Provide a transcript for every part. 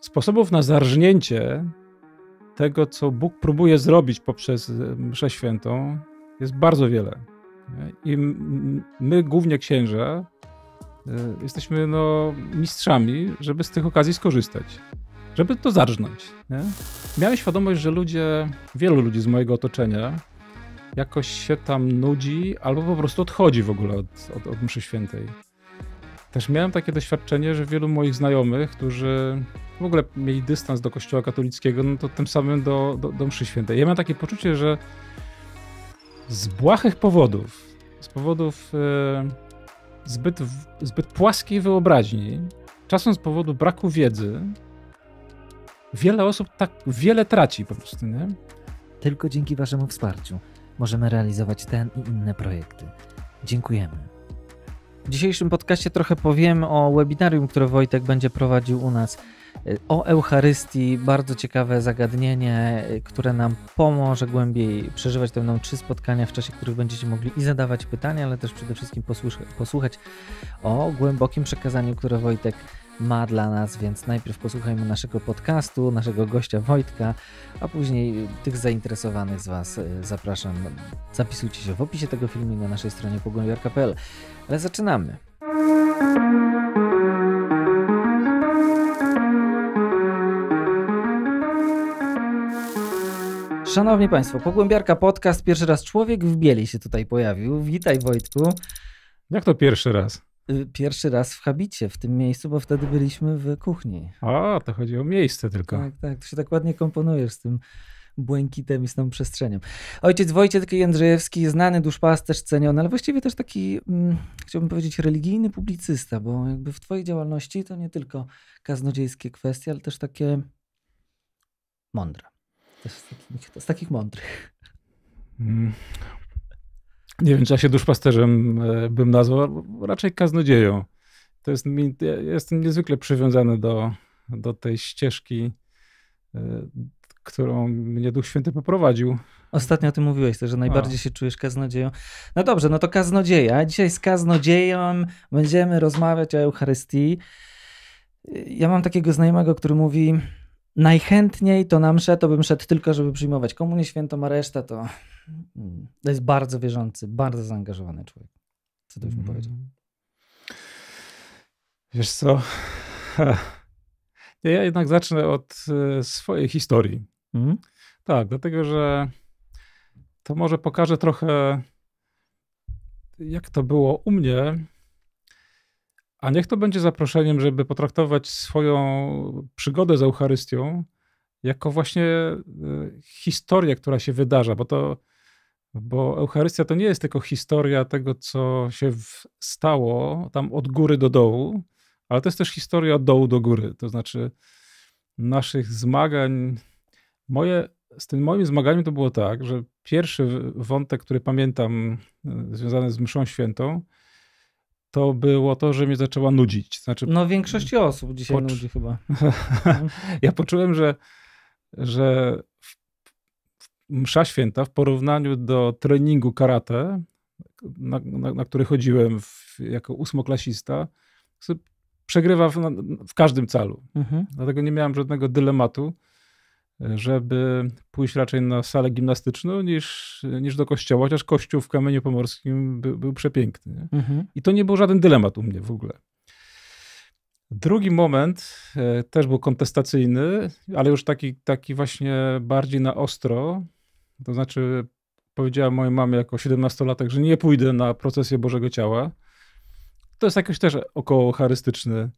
sposobów na zarżnięcie tego, co Bóg próbuje zrobić poprzez e, Mszę Świętą, jest bardzo wiele. I my, głównie księża, e, jesteśmy no, mistrzami, żeby z tych okazji skorzystać, żeby to zarżnąć. Nie? Miałem świadomość, że ludzie, wielu ludzi z mojego otoczenia, jakoś się tam nudzi albo po prostu odchodzi w ogóle od, od, od Mszy Świętej. Też miałem takie doświadczenie, że wielu moich znajomych, którzy w ogóle mieli dystans do kościoła katolickiego, no to tym samym do, do, do mszy świętej. Ja miałem takie poczucie, że z błahych powodów, z powodów e, zbyt, zbyt płaskiej wyobraźni, czasem z powodu braku wiedzy, wiele osób tak wiele traci po prostu, nie? Tylko dzięki Waszemu wsparciu możemy realizować ten i inne projekty. Dziękujemy. W dzisiejszym podcaście trochę powiem o webinarium, które Wojtek będzie prowadził u nas o Eucharystii. Bardzo ciekawe zagadnienie, y, które nam pomoże głębiej przeżywać. te będą trzy spotkania, w czasie których będziecie mogli i zadawać pytania, ale też przede wszystkim posłuchać o głębokim przekazaniu, które Wojtek ma dla nas, więc najpierw posłuchajmy naszego podcastu, naszego gościa Wojtka, a później tych zainteresowanych z Was y, zapraszam. Zapisujcie się w opisie tego filmu na naszej stronie pogoniarka.pl. Ale zaczynamy. Szanowni Państwo, Pogłębiarka Podcast, pierwszy raz człowiek w bieli się tutaj pojawił. Witaj Wojtku. Jak to pierwszy raz? Y, pierwszy raz w Habicie, w tym miejscu, bo wtedy byliśmy w kuchni. A, to chodzi o miejsce tylko. Tak, tak, to się tak ładnie komponujesz z tym błękitem i z tą przestrzenią. Ojciec Wojciech Jędrzejewski, znany duszpasterz, ceniony, ale właściwie też taki, mm, chciałbym powiedzieć, religijny publicysta, bo jakby w twojej działalności to nie tylko kaznodziejskie kwestie, ale też takie mądre. Też z, takich, z takich mądrych. Mm, nie wiem, czy ja się duszpasterzem e, bym nazwał, raczej kaznodzieją. To jest mi, ja jestem niezwykle przywiązany do, do tej ścieżki, e, którą mnie Duch Święty poprowadził. Ostatnio o tym mówiłeś też, że najbardziej się czujesz kaznodzieją. No dobrze, no to kaznodzieja. Dzisiaj z kaznodzieją będziemy rozmawiać o Eucharystii. Ja mam takiego znajomego, który mówi, najchętniej to nam szedł, to bym szedł tylko, żeby przyjmować komunię świętą, a reszta to, to jest bardzo wierzący, bardzo zaangażowany człowiek. Co to już mi powiedział? Wiesz co? Ja jednak zacznę od e, swojej historii. Mhm. Tak, dlatego że to może pokażę trochę, jak to było u mnie a niech to będzie zaproszeniem, żeby potraktować swoją przygodę z Eucharystią jako właśnie e, historię, która się wydarza, bo to bo Eucharystia to nie jest tylko historia tego, co się stało tam od góry do dołu, ale to jest też historia od dołu do góry, to znaczy naszych zmagań. Moje, z tym moim zmaganiem to było tak, że pierwszy wątek, który pamiętam, e, związany z Mszą Świętą, to było to, że mnie zaczęła nudzić. Znaczy, no większości osób dzisiaj nudzi chyba. ja poczułem, że, że w, msza święta w porównaniu do treningu karate, na, na, na który chodziłem w, jako ósmoklasista, przegrywa w, w każdym calu. Mhm. Dlatego nie miałem żadnego dylematu żeby pójść raczej na salę gimnastyczną niż, niż do kościoła, chociaż kościół w Kamieniu Pomorskim był, był przepiękny. Mhm. I to nie był żaden dylemat u mnie w ogóle. Drugi moment e, też był kontestacyjny, ale już taki, taki właśnie bardziej na ostro. To znaczy, powiedziałem mojej mamie jako 17-latek, że nie pójdę na procesję Bożego Ciała. To jest jakoś też około charystyczny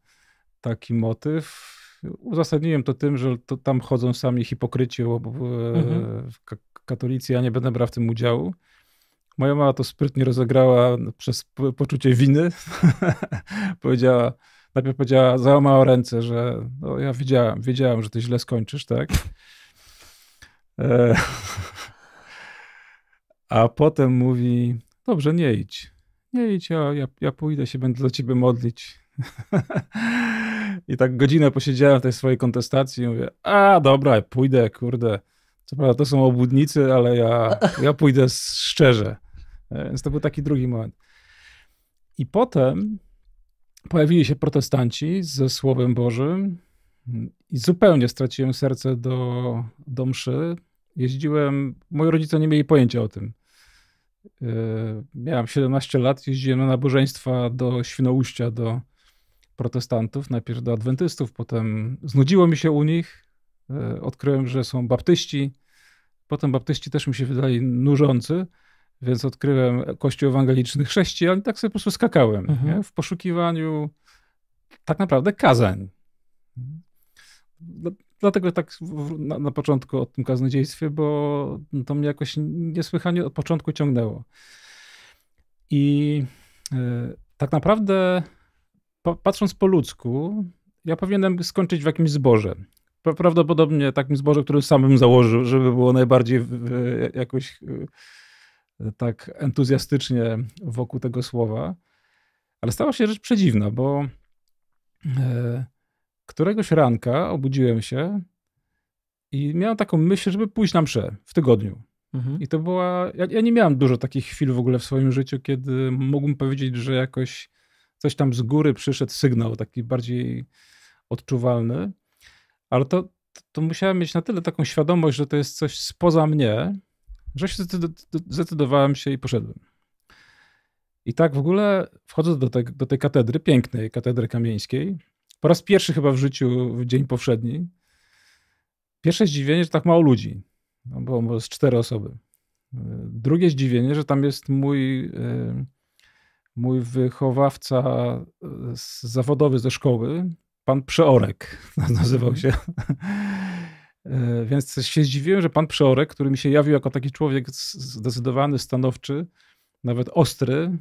taki motyw Uzasadniłem to tym, że to tam chodzą sami hipokryci, e, mhm. katolicy, ja nie będę brał w tym udziału. Moja mama to sprytnie rozegrała no, przez poczucie winy. powiedziała, najpierw powiedziała, załamała ręce, że no, ja wiedziałam, wiedziałam, że ty źle skończysz, tak? E, a potem mówi, dobrze, nie idź. Nie idź, ja, ja, ja pójdę się, będę do ciebie modlić. I tak godzinę posiedziałem w tej swojej kontestacji i mówię, a dobra, pójdę, kurde. Co prawda to są obłudnicy, ale ja, ja pójdę szczerze. E, więc to był taki drugi moment. I potem pojawili się protestanci ze Słowem Bożym i zupełnie straciłem serce do, do mszy. Jeździłem, moi rodzice nie mieli pojęcia o tym. E, miałem 17 lat, jeździłem na nabożeństwa do Świnoujścia, do protestantów, najpierw do adwentystów, potem znudziło mi się u nich, e, odkryłem, że są baptyści, potem baptyści też mi się wydali nużący, więc odkryłem kościół ewangeliczny chrześcijan i tak sobie po prostu skakałem mhm. w poszukiwaniu tak naprawdę kazań. Dlatego tak na, na początku o tym kaznodziejstwie, bo to mnie jakoś niesłychanie od początku ciągnęło. I e, tak naprawdę patrząc po ludzku, ja powinienem skończyć w jakimś zboże. Prawdopodobnie takim zboże, który sam bym założył, żeby było najbardziej w, w, jakoś y, tak entuzjastycznie wokół tego słowa. Ale stała się rzecz przedziwna, bo e, któregoś ranka obudziłem się i miałem taką myśl, żeby pójść na mszę w tygodniu. Mhm. I to była. Ja, ja, nie miałem dużo takich chwil w ogóle w swoim życiu, kiedy mógłbym powiedzieć, że jakoś coś tam z góry przyszedł sygnał, taki bardziej odczuwalny. Ale to, to musiałem mieć na tyle taką świadomość, że to jest coś spoza mnie, że się zdecydowałem się i poszedłem. I tak w ogóle wchodząc do, te, do tej katedry, pięknej katedry kamieńskiej, po raz pierwszy chyba w życiu, w dzień powszedni, pierwsze zdziwienie, że tak mało ludzi, no bo może z cztery osoby. Drugie zdziwienie, że tam jest mój y, mój wychowawca e, zawodowy ze szkoły, pan Przeorek nazywał mhm. się. E, więc się zdziwiłem, że pan Przeorek, który mi się jawił jako taki człowiek zdecydowany, stanowczy, nawet ostry e,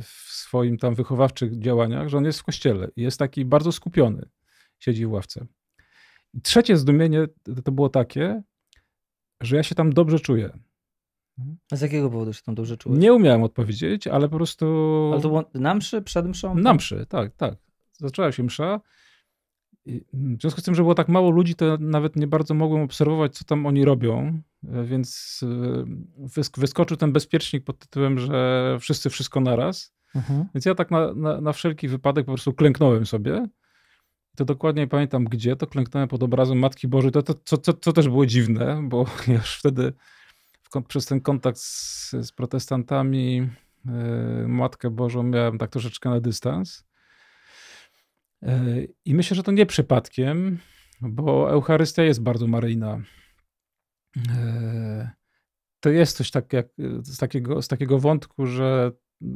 w swoim tam wychowawczych działaniach, że on jest w kościele i jest taki bardzo skupiony, siedzi w ławce. I trzecie zdumienie to było takie, że ja się tam dobrze czuję. Mhm. A z jakiego powodu się tam dobrze czułeś? Nie umiałem odpowiedzieć, ale po prostu... Ale to było na mszy, przed mszą? Tak? Na mszy, tak, tak. Zaczęła się msza. w związku z tym, że było tak mało ludzi, to nawet nie bardzo mogłem obserwować, co tam oni robią, e, więc e, wysk wyskoczył ten bezpiecznik pod tytułem, że wszyscy wszystko naraz. Mhm. Więc ja tak na, na, na wszelki wypadek po prostu klęknąłem sobie. To dokładnie pamiętam gdzie, to klęknąłem pod obrazem Matki Bożej, to, to, co, co, też było dziwne, bo już wtedy przez ten kontakt z, z protestantami e, Matkę Bożą miałem tak troszeczkę na dystans. E, I myślę, że to nie przypadkiem, bo Eucharystia jest bardzo maryjna. E, to jest coś tak jak, z, takiego, z takiego wątku, że,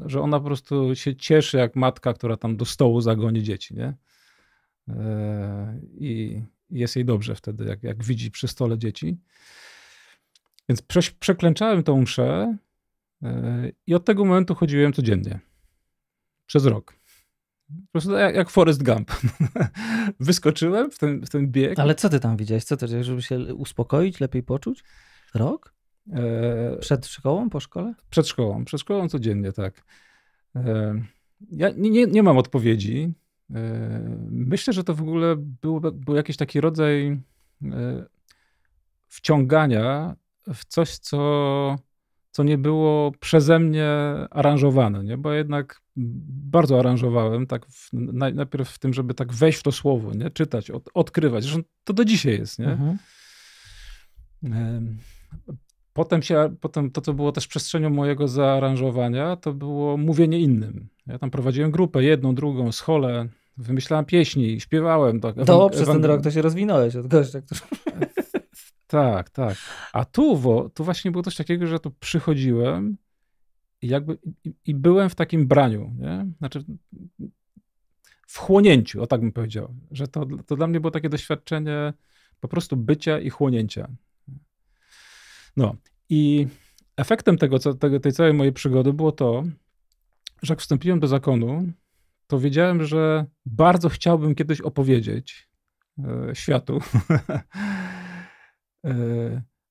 że ona po prostu się cieszy jak matka, która tam do stołu zagoni dzieci, nie? I jest jej dobrze wtedy, jak, jak widzi przy stole dzieci. Więc przeklęczałem tą mszę e, i od tego momentu chodziłem codziennie. Przez rok. Po prostu jak, jak Forrest Gump. Wyskoczyłem w ten, w ten bieg. Ale co ty tam widziałeś? Co to, żeby się uspokoić, lepiej poczuć? Rok? E, przed szkołą, po szkole? Przed szkołą, przed szkołą codziennie, tak. E, ja nie, nie, nie mam odpowiedzi. Myślę, że to w ogóle był, był jakiś taki rodzaj wciągania w coś, co, co nie było przeze mnie aranżowane, nie? bo jednak bardzo aranżowałem, tak w, najpierw w tym, żeby tak wejść w to słowo, nie? czytać, od, odkrywać. Zresztą to do dzisiaj jest. Nie? Mhm. Potem, się, potem to, co było też przestrzenią mojego zaaranżowania, to było mówienie innym. Ja tam prowadziłem grupę, jedną, drugą, scholę, wymyślałem pieśni, śpiewałem. Tak, Ewan- Dobrze, ten rok to się rozwinąłeś od gościa, który... Tak, tak. A tu, wo, tu właśnie było coś takiego, że tu przychodziłem i jakby i, i byłem w takim braniu, nie? Znaczy wchłonięciu, o tak bym powiedział, że to, to dla mnie było takie doświadczenie po prostu bycia i chłonięcia. No i efektem tego, co, tego, tej całej mojej przygody było to, że jak wstąpiłem do zakonu, to wiedziałem, że bardzo chciałbym kiedyś opowiedzieć y, światu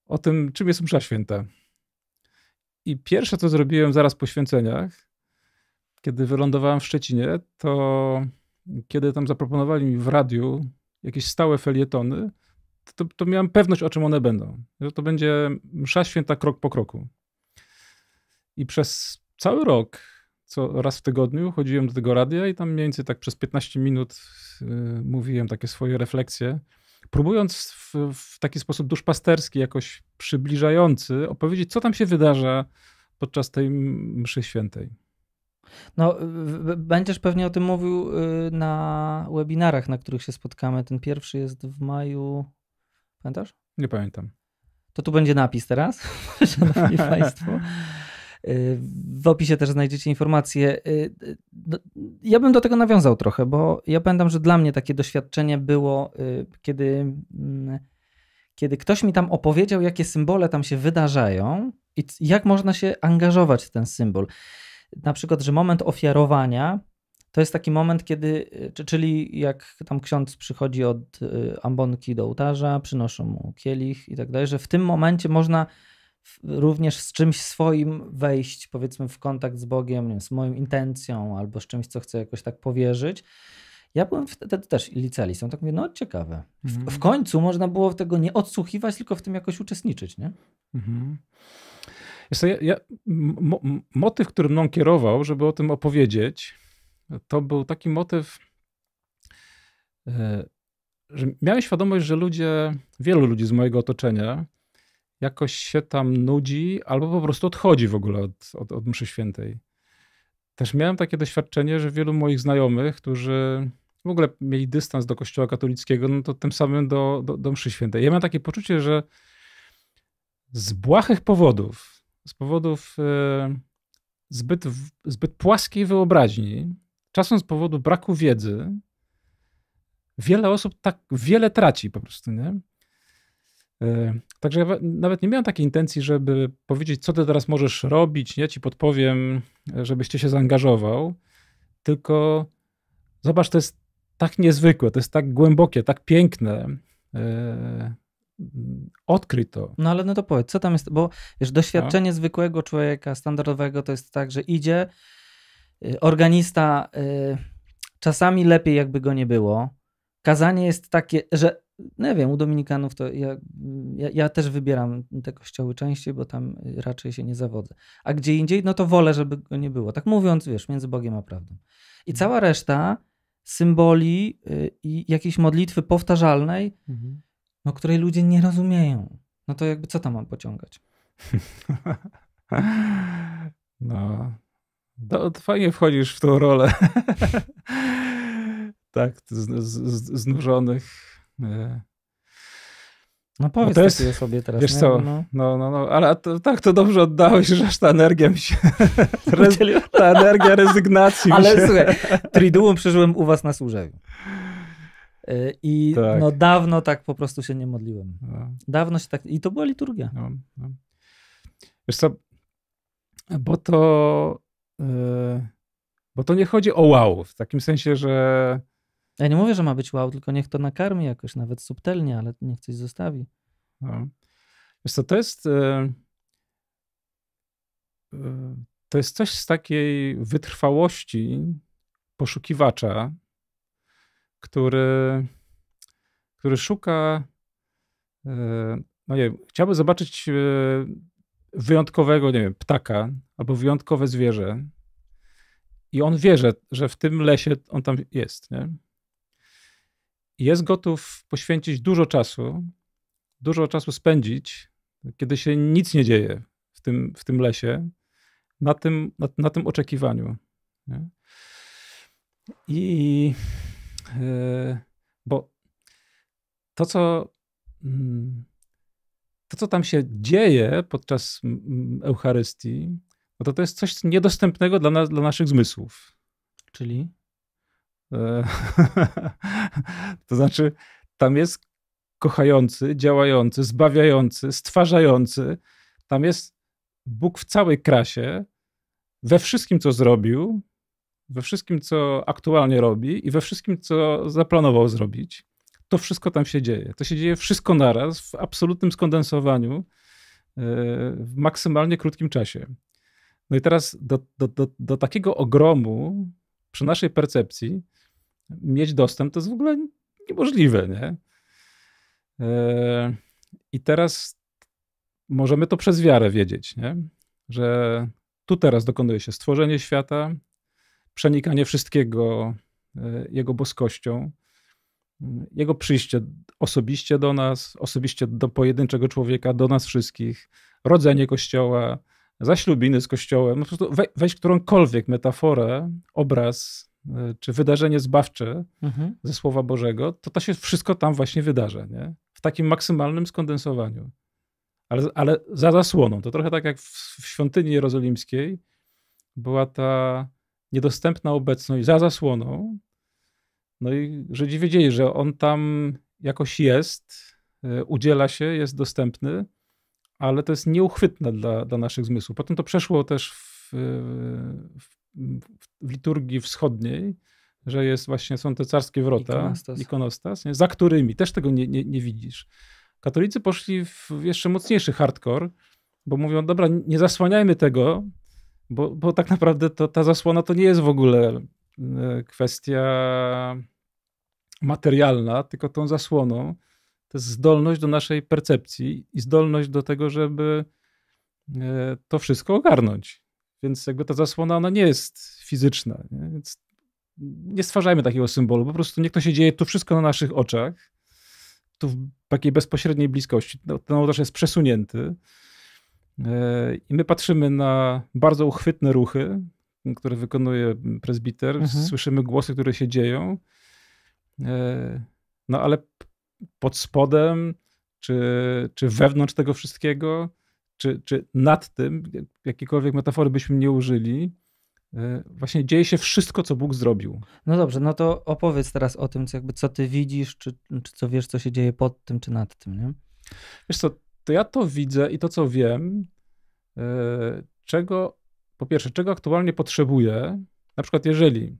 o tym, czym jest msza święta. I pierwsze, co zrobiłem zaraz po święceniach, kiedy wylądowałem w Szczecinie, to kiedy tam zaproponowali mi w radiu jakieś stałe felietony, to, to miałem pewność, o czym one będą. Że to będzie msza święta krok po kroku. I przez cały rok, co raz w tygodniu, chodziłem do tego radia i tam mniej więcej tak przez 15 minut yy, mówiłem takie swoje refleksje próbując w, w taki sposób duszpasterski, jakoś przybliżający, opowiedzieć, co tam się wydarza podczas tej mszy świętej. No, będziesz pewnie o tym mówił y, na webinarach, na których się spotkamy. Ten pierwszy jest w maju. Pamiętasz? Nie pamiętam. To tu będzie napis teraz, szanowni państwo. Y, w opisie też znajdziecie informacje. Y, y, no, ja bym do tego nawiązał trochę, bo ja pamiętam, że dla mnie takie doświadczenie było, kiedy, mm, kiedy ktoś mi tam opowiedział, jakie symbole tam się wydarzają i jak można się angażować w ten symbol. Na przykład, że moment ofiarowania to jest taki moment, kiedy, czyli jak tam ksiądz przychodzi od ambonki do ołtarza, przynoszą mu kielich i tak dalej, że w tym momencie można również z czymś swoim wejść, powiedzmy, w kontakt z Bogiem, nie, z moją intencją albo z czymś, co chcę jakoś tak powierzyć. Ja byłem wtedy też licealistą, tak mówię, no ciekawe. W, mhm. w, końcu można było tego nie odsłuchiwać, tylko w tym jakoś uczestniczyć, nie? Mhm. ja, ja, mo, motyw, który mną kierował, żeby o tym opowiedzieć, to był taki motyw, e, że miałem świadomość, że ludzie, wielu ludzi z mojego otoczenia, jakoś się tam nudzi albo po prostu odchodzi w ogóle od, od, od mszy świętej. Też miałem takie doświadczenie, że wielu moich znajomych, którzy w ogóle mieli dystans do kościoła katolickiego, no to tym samym do, do, do mszy świętej. Ja mam takie poczucie, że z błahych powodów, z powodów yy, zbyt, zbyt płaskiej wyobraźni, czasem z powodu braku wiedzy, wiele osób tak wiele traci po prostu, nie? E, także ja nawet nie miałem takiej intencji, żeby powiedzieć, co ty teraz możesz robić, nie? Ci podpowiem, e, żebyście się zaangażował, tylko zobacz, to jest tak niezwykłe, to jest tak głębokie, tak piękne. E, odkryj to. No ale no to powiedz, co tam jest, bo wiesz, doświadczenie no. zwykłego człowieka, standardowego, to jest tak, że idzie y, organista, y, czasami lepiej jakby go nie było, kazanie jest takie, że nie no wiem, u Dominikanów to ja, ja, ja, też wybieram te kościoły częściej, bo tam raczej się nie zawodzę. A gdzie indziej, no to wolę, żeby go nie było. Tak mówiąc, wiesz, między Bogiem a prawdą. I mhm. cała reszta symboli y, i jakiejś modlitwy powtarzalnej, mhm. no której ludzie nie rozumieją. No to jakby co tam mam pociągać? no, to fajnie wchodzisz w tą rolę. tak, z, z, z, znurzonych E, no, no powiedz no to jest, sobie teraz. Wiesz nie? co, no. no, no, no, no ale to, tak to dobrze oddałeś, że aż ta energia mi się, rez, ta energia rezygnacji Ale się... słuchaj, triduum przeżyłem u was na Służewiu. E, I tak. no dawno tak po prostu się nie modliłem. No. Dawno się tak, i to była liturgia. No, no. Wiesz co, bo to, yy, bo to nie chodzi o wow, w takim sensie, że ja nie mówię, że ma być wow, tylko niech to nakarmi jakoś, nawet subtelnie, ale niech coś zostawi. No. Wiesz co, to jest... E, e, to jest coś z takiej wytrwałości poszukiwacza, który, który szuka... E, no nie chciałby zobaczyć wyjątkowego, nie wiem, ptaka albo wyjątkowe zwierzę. I on wie, że, że w tym lesie on tam jest, nie? jest gotów poświęcić dużo czasu, dużo czasu spędzić, kiedy się nic nie dzieje w tym, w tym lesie, na tym, na, na tym oczekiwaniu. Nie? I yy, bo to, co. Mm, to, co tam się dzieje podczas Eucharystii, no to to jest coś niedostępnego dla, nas, dla naszych zmysłów. Czyli? E, to znaczy, tam jest kochający, działający, zbawiający, stwarzający. Tam jest Bóg w całej krasie, we wszystkim, co zrobił, we wszystkim, co aktualnie robi i we wszystkim, co zaplanował zrobić. To wszystko tam się dzieje. To się dzieje wszystko naraz, w absolutnym skondensowaniu, e, w maksymalnie krótkim czasie. No i teraz do, do, do, do takiego ogromu, przy naszej percepcji, mieć dostęp to jest w ogóle niemożliwe, nie? E, I teraz możemy to przez wiarę wiedzieć, nie? Że tu teraz dokonuje się stworzenie świata, przenikanie wszystkiego e, jego boskością, mm, jego przyjście osobiście do nas, osobiście do pojedynczego człowieka, do nas wszystkich, rodzenie kościoła, zaślubiny z kościołem, no po prostu weź którąkolwiek metaforę, obraz E, czy wydarzenie zbawcze mhm. ze Słowa Bożego, to to się wszystko tam właśnie wydarza, nie? W takim maksymalnym skondensowaniu. Ale, ale za zasłoną. To trochę tak jak w, w świątyni jerozolimskiej była ta niedostępna obecność za zasłoną. No i Żydzi wiedzieli, że on tam jakoś jest, e, udziela się, jest dostępny, ale to jest nieuchwytne dla, dla naszych zmysłów. Potem to przeszło też w, w w liturgii wschodniej, że jest właśnie, są te carskie wrota, ikonostas, ikonostas nie? za którymi też tego nie, nie, nie widzisz. Katolicy poszli w jeszcze mocniejszy hardcore, bo mówią, dobra, nie zasłaniajmy tego, bo, bo tak naprawdę to, ta zasłona to nie jest w ogóle e, kwestia materialna, tylko tą zasłoną to jest zdolność do naszej percepcji i zdolność do tego, żeby e, to wszystko ogarnąć. Więc jakby ta zasłona, ona nie jest fizyczna. Nie? Więc nie stwarzajmy takiego symbolu. Po prostu niech to się dzieje tu wszystko na naszych oczach, tu w takiej bezpośredniej bliskości. No, ten ołtarz jest przesunięty. E, I my patrzymy na bardzo uchwytne ruchy, które wykonuje prezbiter. Mhm. Słyszymy głosy, które się dzieją. E, no ale pod spodem, czy, czy wewnątrz tego wszystkiego, czy, czy nad tym, jakiekolwiek metafory byśmy nie użyli, e, właśnie dzieje się wszystko, co Bóg zrobił. No dobrze, no to opowiedz teraz o tym, co, jakby, co ty widzisz, czy, czy co wiesz, co się dzieje pod tym, czy nad tym, nie? Wiesz co, to ja to widzę i to, co wiem, e, czego, po pierwsze, czego aktualnie potrzebuję, na przykład jeżeli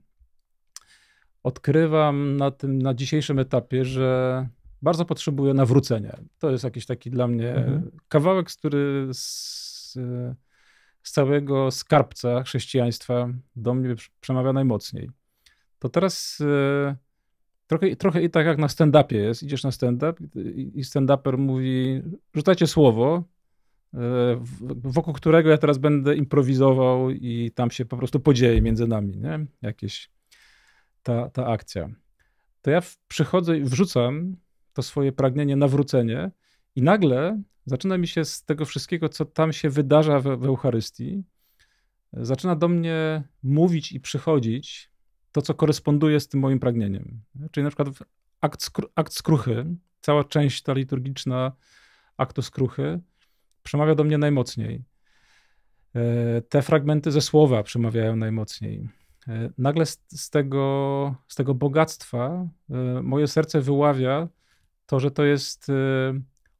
odkrywam na tym, na dzisiejszym etapie, że bardzo potrzebuje nawrócenia. To jest jakiś taki dla mnie mhm. kawałek, który z, z, całego skarbca chrześcijaństwa do mnie przemawia najmocniej. To teraz e, trochę, trochę i tak jak na stand-upie jest. Idziesz na stand-up i stand-uper mówi, rzucajcie słowo, e, wokół którego ja teraz będę improwizował i tam się po prostu podzieje między nami, nie? Jakieś ta, ta akcja. To ja przychodzę i wrzucam to swoje pragnienie, nawrócenie, i nagle zaczyna mi się z tego wszystkiego, co tam się wydarza w, w Eucharystii, zaczyna do mnie mówić i przychodzić to, co koresponduje z tym moim pragnieniem. Czyli na przykład akt, skru, akt skruchy, cała część ta liturgiczna aktu skruchy przemawia do mnie najmocniej. E, te fragmenty ze słowa przemawiają najmocniej. E, nagle z, z tego, z tego bogactwa e, moje serce wyławia to, że to jest y,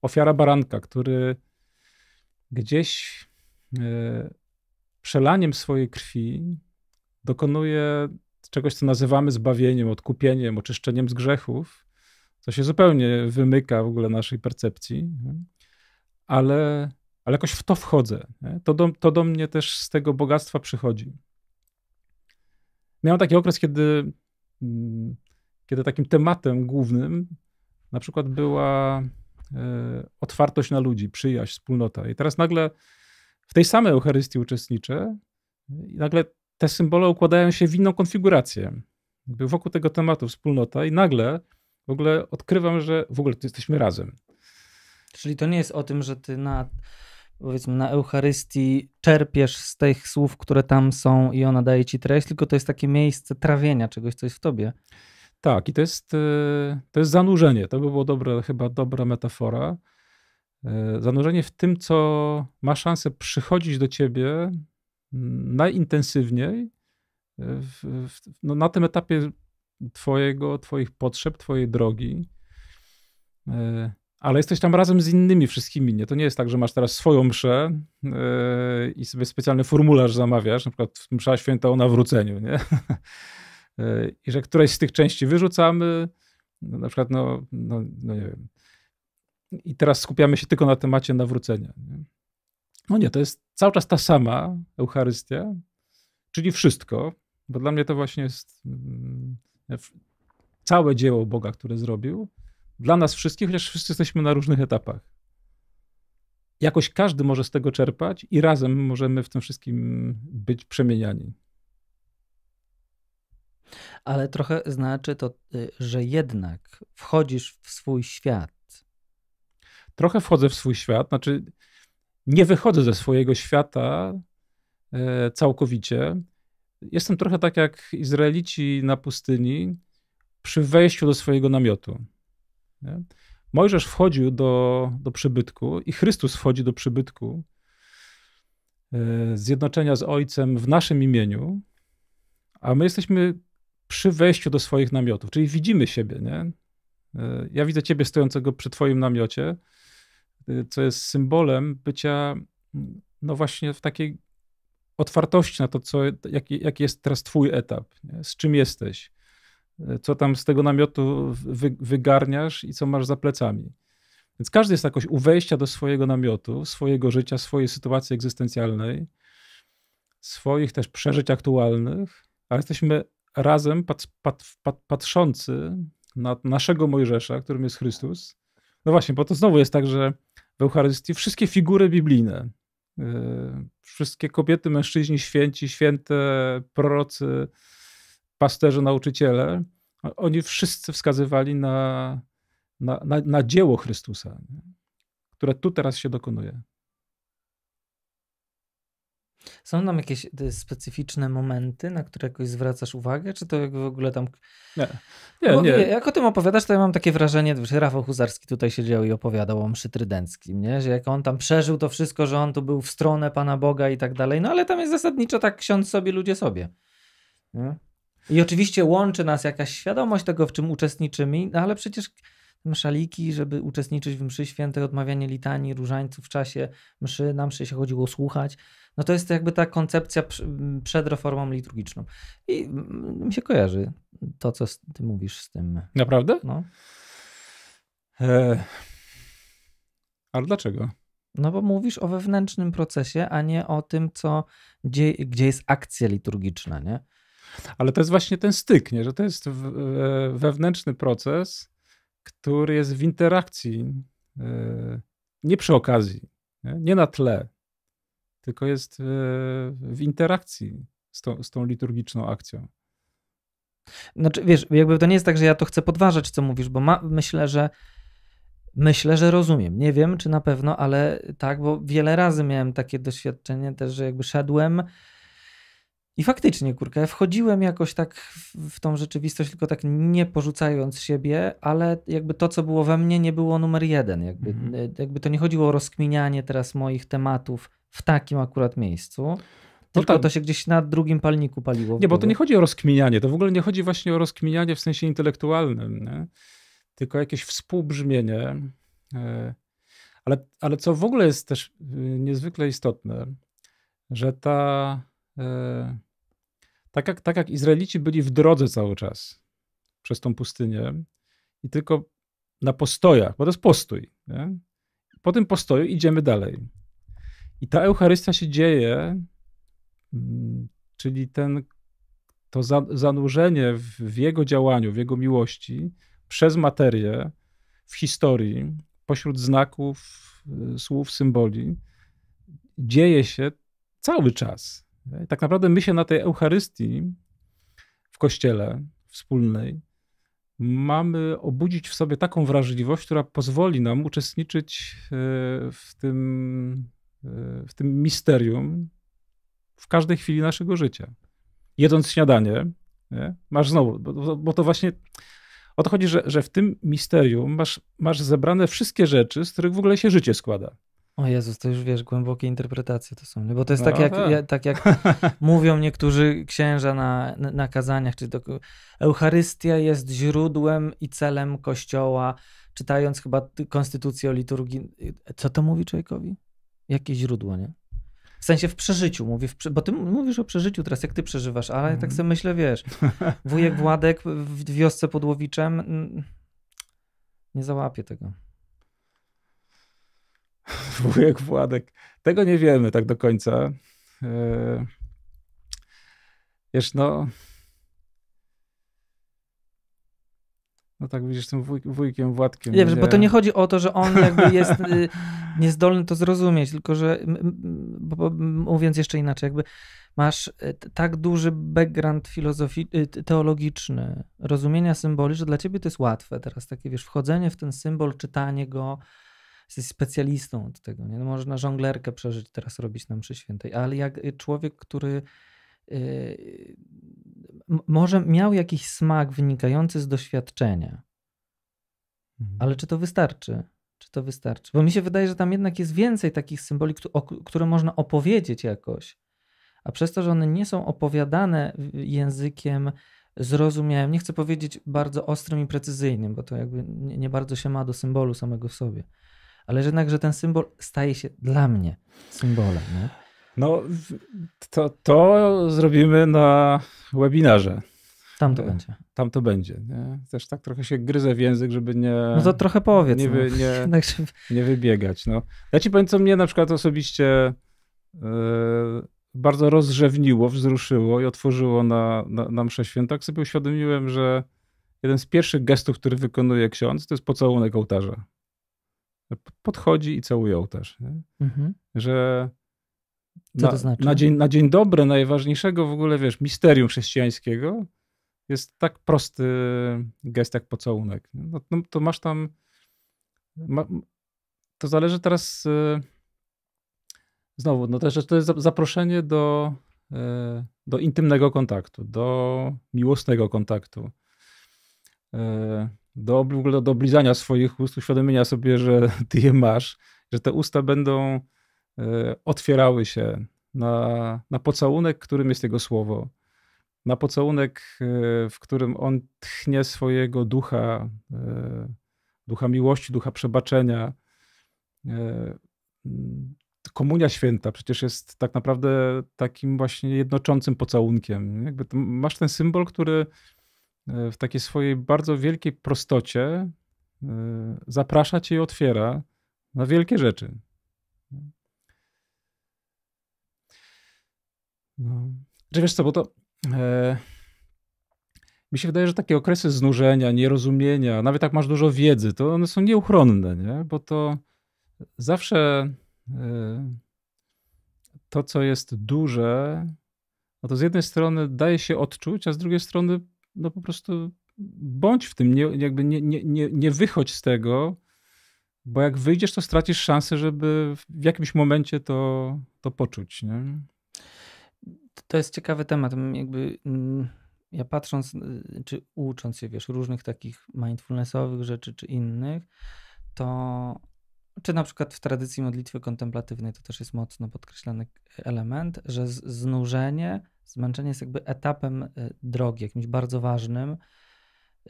ofiara baranka, który gdzieś y, przelaniem swojej krwi dokonuje czegoś, co nazywamy zbawieniem, odkupieniem, oczyszczeniem z grzechów, co się zupełnie wymyka w ogóle naszej percepcji, ale, ale jakoś w to wchodzę. To do, to do mnie też z tego bogactwa przychodzi. Miałem taki okres, kiedy, mm, kiedy takim tematem głównym na przykład była e, otwartość na ludzi, przyjaźń, wspólnota. I teraz nagle w tej samej Eucharystii uczestniczę i nagle te symbole układają się w inną konfigurację. Był wokół tego tematu wspólnota i nagle w ogóle odkrywam, że w ogóle jesteśmy razem. Czyli to nie jest o tym, że ty na powiedzmy na Eucharystii czerpiesz z tych słów, które tam są i ona daje ci treść, tylko to jest takie miejsce trawienia czegoś, co jest w tobie. Tak, i to jest, e, to jest zanurzenie. To by było dobre, chyba dobra metafora. E, zanurzenie w tym, co ma szansę przychodzić do ciebie mm, najintensywniej e, w, w, no na tym etapie twojego, twoich potrzeb, twojej drogi. Ale jesteś tam razem z innymi wszystkimi. Nie? To nie jest tak, że masz teraz swoją mszę i sobie specjalny formularz zamawiasz, na przykład msza święta o nawróceniu. Nie? E, i że któreś z tych części wyrzucamy, no, na przykład, no, no, no, nie wiem. I teraz skupiamy się tylko na temacie nawrócenia. Nie? No nie, to jest cały czas ta sama Eucharystia, czyli wszystko, bo dla mnie to właśnie jest mm, całe dzieło Boga, które zrobił, dla nas wszystkich, chociaż wszyscy jesteśmy na różnych etapach. Jakoś każdy może z tego czerpać i razem możemy w tym wszystkim być przemieniani ale trochę znaczy to, y, że jednak wchodzisz w swój świat. Trochę wchodzę w swój świat, znaczy nie wychodzę ze swojego świata e, całkowicie. Jestem trochę tak jak Izraelici na pustyni przy wejściu do swojego namiotu. Nie? Mojżesz wchodził do, do przybytku i Chrystus wchodzi do przybytku e, zjednoczenia z Ojcem w naszym imieniu, a my jesteśmy przy wejściu do swoich namiotów, czyli widzimy siebie, nie? E, ja widzę ciebie stojącego przy twoim namiocie, e, co jest symbolem bycia, mm, no właśnie w takiej otwartości na to, co, jaki, jaki jest teraz twój etap, nie? z czym jesteś, e, co tam z tego namiotu wy, wygarniasz i co masz za plecami. Więc każdy jest jakoś u wejścia do swojego namiotu, swojego życia, swojej sytuacji egzystencjalnej, swoich też przeżyć aktualnych, ale jesteśmy razem pat, pat, pat, patrzący na naszego Mojżesza, którym jest Chrystus. No właśnie, bo to znowu jest tak, że w Eucharystii wszystkie figury biblijne, yy, wszystkie kobiety, mężczyźni, święci, święte, prorocy, pasterze, nauczyciele, oni wszyscy wskazywali na, na, na, na dzieło Chrystusa, które tu teraz się dokonuje. Są tam jakieś specyficzne momenty, na które jakoś zwracasz uwagę, czy to jak w ogóle tam... Nie, nie, Bo, nie. Jak o tym opowiadasz, to ja mam takie wrażenie, że Rafał Huzarski tutaj siedział i opowiadał o mszy trydenckim, nie? że jak on tam przeżył to wszystko, że on tu był w stronę Pana Boga i tak dalej, no ale tam jest zasadniczo tak ksiądz sobie, ludzie sobie. Nie? I oczywiście łączy nas jakaś świadomość tego, w czym uczestniczymy, no ale przecież mszaliki, żeby uczestniczyć w mszy świętej, odmawianie litanii, różańców w czasie mszy, na mszy się chodziło słuchać, no to jest jakby ta koncepcja przed reformą liturgiczną. I mi się kojarzy to, co ty mówisz z tym. Naprawdę? No. E... Ale dlaczego? No bo mówisz o wewnętrznym procesie, a nie o tym, co gdzie, gdzie jest akcja liturgiczna, nie? Ale to jest właśnie ten styk, nie? że to jest e, wewnętrzny proces, który jest w interakcji, e, nie przy okazji, nie, nie na tle, tylko jest e, w interakcji z tą, z tą liturgiczną akcją. Znaczy, wiesz, jakby to nie jest tak, że ja to chcę podważać, co mówisz, bo ma, myślę, że myślę, że rozumiem. Nie wiem, czy na pewno, ale tak, bo wiele razy miałem takie doświadczenie też, że jakby szedłem i faktycznie, kurka, ja wchodziłem jakoś tak w, w tą rzeczywistość, tylko tak nie porzucając siebie, ale jakby to, co było we mnie, nie było numer jeden. Jakby, mhm. jakby to nie chodziło o rozkminianie teraz moich tematów, w takim akurat miejscu. No tylko tak. to się gdzieś na drugim palniku paliło. Nie, bo to nie chodzi o rozkminianie. To w ogóle nie chodzi właśnie o rozkminianie w sensie intelektualnym, nie? tylko jakieś współbrzmienie. E, ale, ale co w ogóle jest też e, niezwykle istotne, że ta. E, tak jak, tak jak Izraelici byli w drodze cały czas przez tą pustynię i tylko na postojach, bo to jest postój. Nie? Po tym postoju idziemy dalej. I ta Eucharystia się dzieje, mm, czyli ten, to zanurzenie w, w Jego działaniu, w Jego miłości, przez materię, w historii, pośród znaków, y, słów, symboli, dzieje się cały czas. E, tak naprawdę my się na tej Eucharystii w kościele wspólnej mamy obudzić w sobie taką wrażliwość, która pozwoli nam uczestniczyć e, w tym Y, w tym misterium w każdej chwili naszego życia. Jedząc śniadanie, nie? masz znowu, bo, bo, to właśnie o to chodzi, że, że w tym misterium masz, masz zebrane wszystkie rzeczy, z których w ogóle się życie składa. O Jezus, to już wiesz, głębokie interpretacje to są, nie? bo to jest no, tak, jak, tak. ja, tak jak mówią niektórzy księża na, na kazaniach, czy Eucharystia jest źródłem i celem Kościoła, czytając chyba konstytucję o liturgii. Co to mówi człowiekowi? Jakie źródło, nie? W sensie w przeżyciu, mówię, w, bo ty mówisz o przeżyciu teraz, jak ty przeżywasz, ale mm. tak mhm. sobie myślę, wiesz, wujek Władek w wiosce pod Łowiczem nie załapie tego. Wujek Władek. Tego nie wiemy tak do końca. E, wiesz, no, No tak, widzisz, tym wuj, wujkiem, Władkiem. Nie, będzie... bo to nie chodzi o to, że on jakby jest y, niezdolny to zrozumieć, tylko że, bo, bo, mówiąc jeszcze inaczej, jakby masz y, tak duży background filozofi- y, teologiczny, rozumienia symboli, że dla ciebie to jest łatwe teraz, takie wiesz, wchodzenie w ten symbol, czytanie go, jesteś specjalistą od tego, nie? No można żonglerkę przeżyć teraz robić nam przy świętej, ale jak y, człowiek, który może miał jakiś smak wynikający z doświadczenia. Mhm. Ale czy to wystarczy? Czy to wystarczy? Bo mi się wydaje, że tam jednak jest więcej takich symboli, które można opowiedzieć jakoś. A przez to, że one nie są opowiadane językiem zrozumiałym, nie chcę powiedzieć bardzo ostrym i precyzyjnym, bo to jakby nie, bardzo się ma do symbolu samego w sobie. Ale jednak, że ten symbol staje się dla mnie symbolem. Nie? No, to, to zrobimy na webinarze. Tam to e, będzie. Tam to będzie. Nie? Też tak trochę się gryzę w język, żeby nie. No to trochę powiedz. Nie, wy, no. nie, tak, nie wybiegać. No. Ja ci powiem, co mnie na przykład osobiście yy, bardzo rozrzewniło, wzruszyło i otworzyło na, na, na Mszę Jak sobie uświadomiłem, że jeden z pierwszych gestów, który wykonuje ksiądz, to jest pocałunek ołtarza. Podchodzi i całuje ołtarz. Mhm. Że co na, to znaczy? Na dzień, na dzień dobry najważniejszego w ogóle, wiesz, misterium chrześcijańskiego jest tak prosty gest jak pocałunek. No, no to masz tam... Ma, to zależy teraz... Y, znowu, no też to jest zaproszenie do, y, do intymnego kontaktu, do miłosnego kontaktu, y, do w ogóle do oblizania swoich ust, uświadomienia sobie, że ty je masz, że te usta będą E, otwierały się na, na pocałunek, którym jest Jego słowo, na pocałunek, e, w którym On tchnie swojego ducha, e, ducha miłości, ducha przebaczenia. Mm, komunia święta przecież jest tak naprawdę takim właśnie jednoczącym pocałunkiem. Jakby masz ten symbol, który w takiej swojej bardzo wielkiej prostocie zaprasza cię i otwiera na wielkie rzeczy. No. Że znaczy, wiesz co, bo to e, mi się wydaje, że takie okresy znużenia, nierozumienia, nawet jak masz dużo wiedzy, to one są nieuchronne, nie? bo to zawsze e, to, co jest duże, no to z jednej strony daje się odczuć, a z drugiej strony no po prostu bądź w tym, nie, jakby nie, nie, nie, nie wychodź z tego, bo jak wyjdziesz, to stracisz szansę, żeby w jakimś momencie to, to poczuć. Nie? to jest ciekawy temat. Jakby ja patrząc, y, czy ucząc się, wiesz, różnych takich mindfulnessowych rzeczy, czy innych, to czy na przykład w tradycji modlitwy kontemplatywnej to też jest mocno podkreślany element, że znużenie, zmęczenie jest jakby etapem y, drogi, jakimś bardzo ważnym.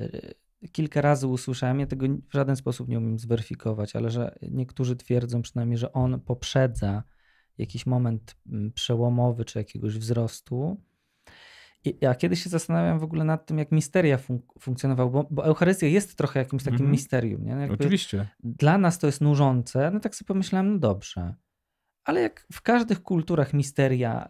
Y, kilka razy usłyszałem, ja tego w żaden sposób nie umiem zweryfikować, ale że niektórzy twierdzą przynajmniej, że on poprzedza jakiś moment mm, przełomowy czy jakiegoś wzrostu. I ja kiedyś się zastanawiam w ogóle nad tym, jak misteria fun funkcjonowały, bo, bo, Eucharystia jest trochę jakimś takim mm -hmm. misterium. Nie? Oczywiście. Dla nas to jest nużące, no tak sobie pomyślałem, no dobrze. Ale jak w każdych kulturach misteria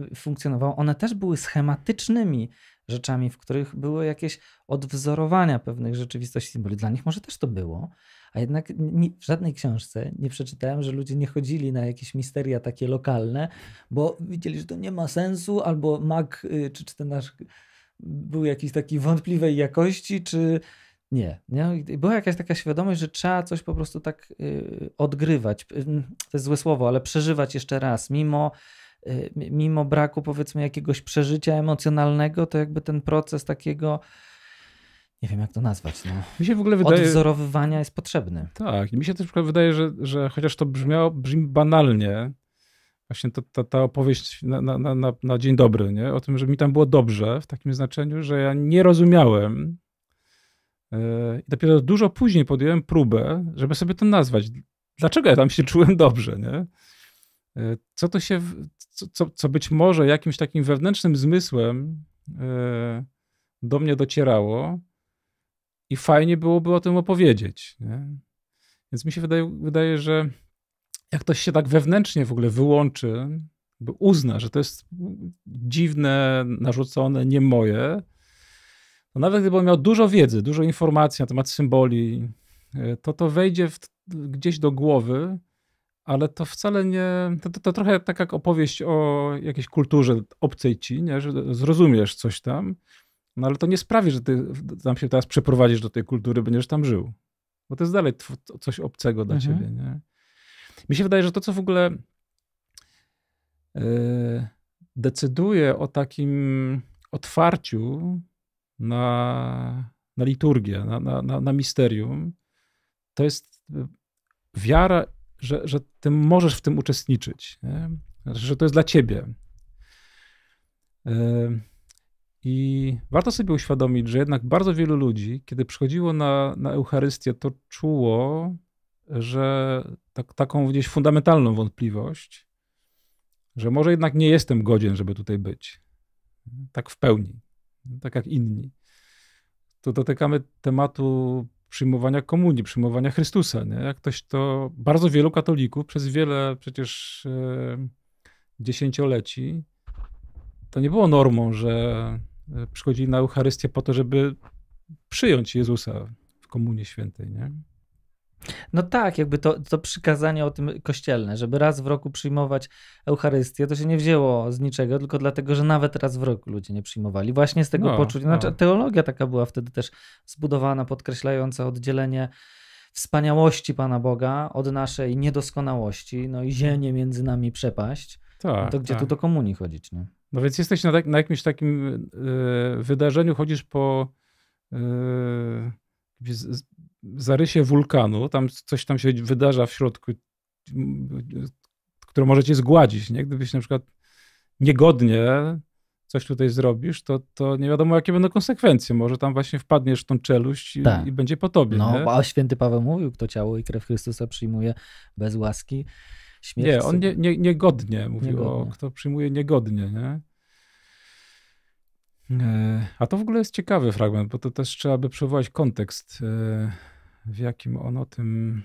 yy, funkcjonowały, one też były schematycznymi rzeczami, w których były jakieś odwzorowania pewnych rzeczywistości symboli. Dla nich może też to było, a jednak w żadnej książce nie przeczytałem, że ludzie nie chodzili na jakieś misteria takie lokalne, bo widzieli, że to nie ma sensu, albo mak, y, czy, czy ten nasz y, był jakiś taki wątpliwej jakości, czy nie, nie. Była jakaś taka świadomość, że trzeba coś po prostu tak y, odgrywać. Mm, to jest złe słowo, ale przeżywać jeszcze raz, mimo y, mimo braku powiedzmy jakiegoś przeżycia emocjonalnego, to jakby ten proces takiego nie wiem jak to nazwać. No. Mi się w ogóle wydaje... Odwzorowywania jest potrzebne. Tak, mi się też wydaje, że, że chociaż to brzmiało, brzmi banalnie, właśnie ta, ta, ta opowieść na, na, na, na dzień dobry, nie? o tym, że mi tam było dobrze, w takim znaczeniu, że ja nie rozumiałem e, i dopiero dużo później podjąłem próbę, żeby sobie to nazwać. Dlaczego ja tam się czułem dobrze, nie? E, co to się, co, co, być może jakimś takim wewnętrznym zmysłem e, do mnie docierało, i fajnie byłoby o tym opowiedzieć. Nie? Więc mi się wydaje, wydaje, że jak ktoś się tak wewnętrznie w ogóle wyłączy, uzna, że to jest dziwne, narzucone, nie moje, nawet gdyby on miał dużo wiedzy, dużo informacji na temat symboli, e, to to wejdzie w, gdzieś do głowy, ale to wcale nie. To, to, to, trochę tak jak opowieść o jakiejś kulturze obcej ci, nie? że zrozumiesz coś tam, no ale to nie sprawi, że ty tam się teraz przeprowadzisz do tej kultury, będziesz tam żył. Bo to jest dalej coś obcego dla mhm. ciebie. Nie? Mi się wydaje, że to, co w ogóle yy, decyduje o takim otwarciu na, na liturgię, na, na, na, na misterium, to jest e, wiara, że, że ty możesz w tym uczestniczyć. Nie? że to jest dla ciebie. Yy, i warto sobie uświadomić, że jednak bardzo wielu ludzi, kiedy przychodziło na, na Eucharystię, to czuło, że tak, taką gdzieś fundamentalną wątpliwość, że może jednak nie jestem godzien, żeby tutaj być. Tak w pełni, tak jak inni. To dotykamy tematu przyjmowania komunii, przyjmowania Chrystusa. Nie? Jak ktoś to, bardzo wielu katolików przez wiele przecież e, dziesięcioleci, to nie było normą, że E, przychodzili na Eucharystię po to, żeby przyjąć Jezusa w Komunii Świętej, nie? No tak, jakby to, to przykazanie o tym kościelne, żeby raz w roku przyjmować Eucharystię, to się nie wzięło z niczego, tylko dlatego, że nawet raz w roku ludzie nie przyjmowali. Właśnie z tego no, poczucia. Znaczy, no. teologia taka była wtedy też zbudowana, podkreślająca oddzielenie wspaniałości Pana Boga od naszej niedoskonałości, no i ziemię między nami przepaść. Tak, no to gdzie tak. tu do komunii chodzić, nie? No więc jesteś na, tak, na jakimś takim e, wydarzeniu, chodzisz po e, zarysie wulkanu, tam coś tam się wydarza w środku, które może cię zgładzić, nie? Gdybyś na przykład niegodnie coś tutaj zrobisz, to, to nie wiadomo, jakie będą konsekwencje. Może tam właśnie wpadniesz w tą czeluść i, tak. i będzie po tobie. No, nie? a święty Paweł mówił, kto ciało i krew Chrystusa przyjmuje bez łaski, śmierć. Nie, on nie, nie, niegodnie mówił niegodnie. o, kto przyjmuje niegodnie, nie? E, a to w ogóle jest ciekawy fragment, bo to też trzeba by przywołać kontekst, e, w jakim on o tym,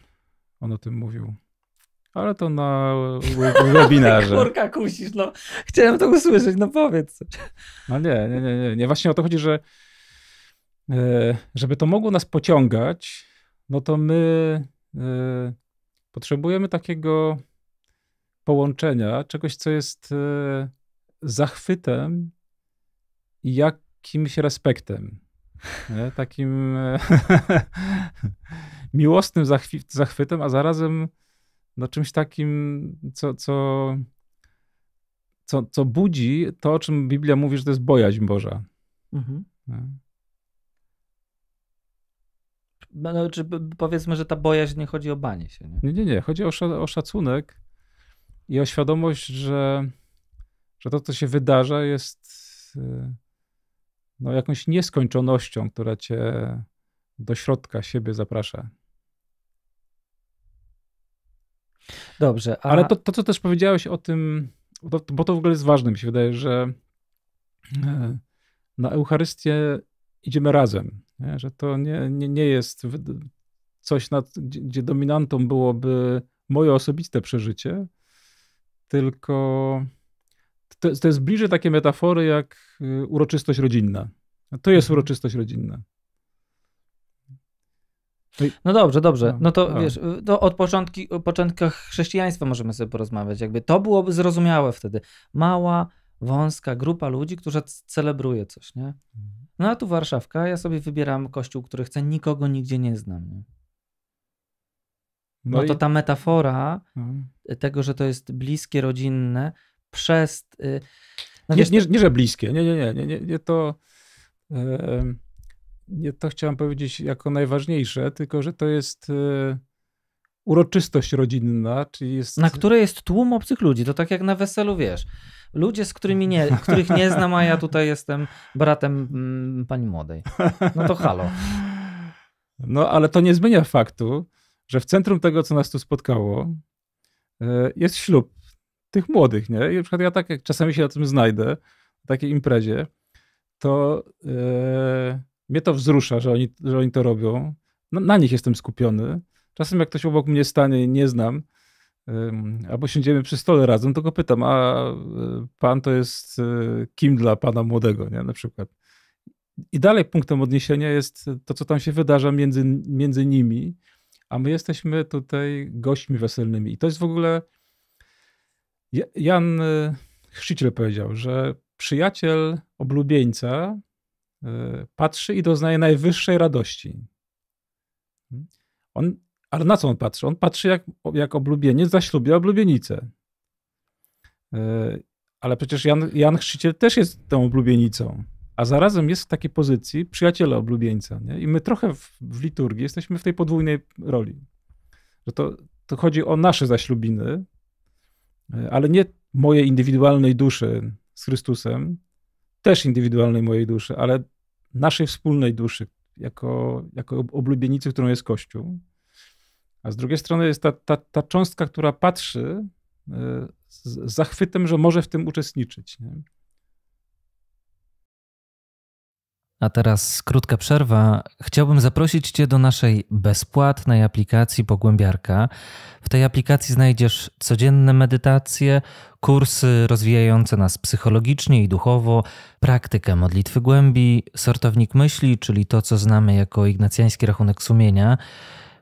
on o tym mówił. Ale to na webinarze. Kurka, kusisz, no. Chciałem to usłyszeć, no powiedz. No nie, nie, nie, nie. nie. Właśnie o to chodzi, że e, żeby to mogło nas pociągać, no to my potrzebujemy takiego połączenia czegoś, co jest e, zachwytem i jakimś respektem. Nie? Takim e, miłosnym zachwytem, a zarazem no, czymś takim, co, co, co, co budzi to, o czym Biblia mówi, że to jest bojaźń Boża. Mhm. No, czy powiedzmy, że ta bojaźń nie chodzi o banie się. Nie, nie, nie. nie. Chodzi o, sz o szacunek i o świadomość, że, że to, co się wydarza, jest y, no, jakąś nieskończonością, która cię do środka siebie zaprasza. Dobrze. A... Ale to, to, co też powiedziałeś o tym, bo to, w ogóle jest ważne, mi się wydaje, że e, na Eucharystię idziemy razem. Nie? Że to nie, nie, nie jest coś, nad, gdzie dominantą byłoby moje osobiste przeżycie, tylko to, to jest bliżej takie metafory jak y, uroczystość rodzinna. To jest mhm. uroczystość rodzinna. No, no dobrze, dobrze. No, no to wiesz, to od początki, o początkach chrześcijaństwa możemy sobie porozmawiać. Jakby to byłoby zrozumiałe wtedy. Mała, wąska grupa ludzi, która celebruje coś, nie? Mhm. No a tu Warszawka, ja sobie wybieram kościół, który chcę, nikogo nigdzie nie znam. Nie? No, no i... to ta metafora no. tego, że to jest bliskie, rodzinne, przez. Y, no nie, wiesz, nie, nie, że bliskie, nie, nie, nie, nie, nie, to. nie to chciałem powiedzieć jako najważniejsze, tylko że to jest y, uroczystość rodzinna, czyli jest... Na której jest tłum obcych ludzi, to tak jak na weselu, wiesz. Ludzie, z którymi nie, których nie znam, a ja tutaj jestem bratem mm, pani młodej. No to halo. No, ale to nie zmienia faktu, że w centrum tego, co nas tu spotkało, e, jest ślub tych młodych, nie? I na przykład ja tak, jak czasami się na tym znajdę, na takiej imprezie, to yy, mnie to wzrusza, że oni, że oni to robią. No, na nich jestem skupiony. Czasem jak ktoś obok mnie stanie i nie znam, yy, albo siedzimy przy stole razem, to go pytam, a e, pan to jest yy, kim dla pana młodego, nie? Na przykład. I dalej punktem odniesienia jest to, co tam się wydarza między, między nimi, a my jesteśmy tutaj gośćmi weselnymi. I to jest w ogóle. Jan e, Chrzciciel powiedział, że przyjaciel oblubieńca e, patrzy i doznaje najwyższej radości. Hmm? On, ale na co on patrzy? On patrzy jak, jak oblubieniec zaślubia oblubienicę. E, ale przecież Jan, Jan Chrzciciel też jest tą oblubienicą a zarazem jest w takiej pozycji przyjaciela oblubieńca. Nie? I my trochę w, w liturgii jesteśmy w tej podwójnej roli. Że to, to chodzi o nasze zaślubiny, e, ale nie mojej indywidualnej duszy z Chrystusem, też indywidualnej mojej duszy, ale naszej wspólnej duszy, jako, jako oblubienicy, którą jest Kościół. A z drugiej strony jest ta, ta, ta cząstka, która patrzy e, z zachwytem, że może w tym uczestniczyć. Nie? A teraz krótka przerwa. Chciałbym zaprosić Cię do naszej bezpłatnej aplikacji Pogłębiarka. W tej aplikacji znajdziesz codzienne medytacje, kursy rozwijające nas psychologicznie i duchowo, praktykę modlitwy głębi, sortownik myśli, czyli to, co znamy jako ignacjański rachunek sumienia,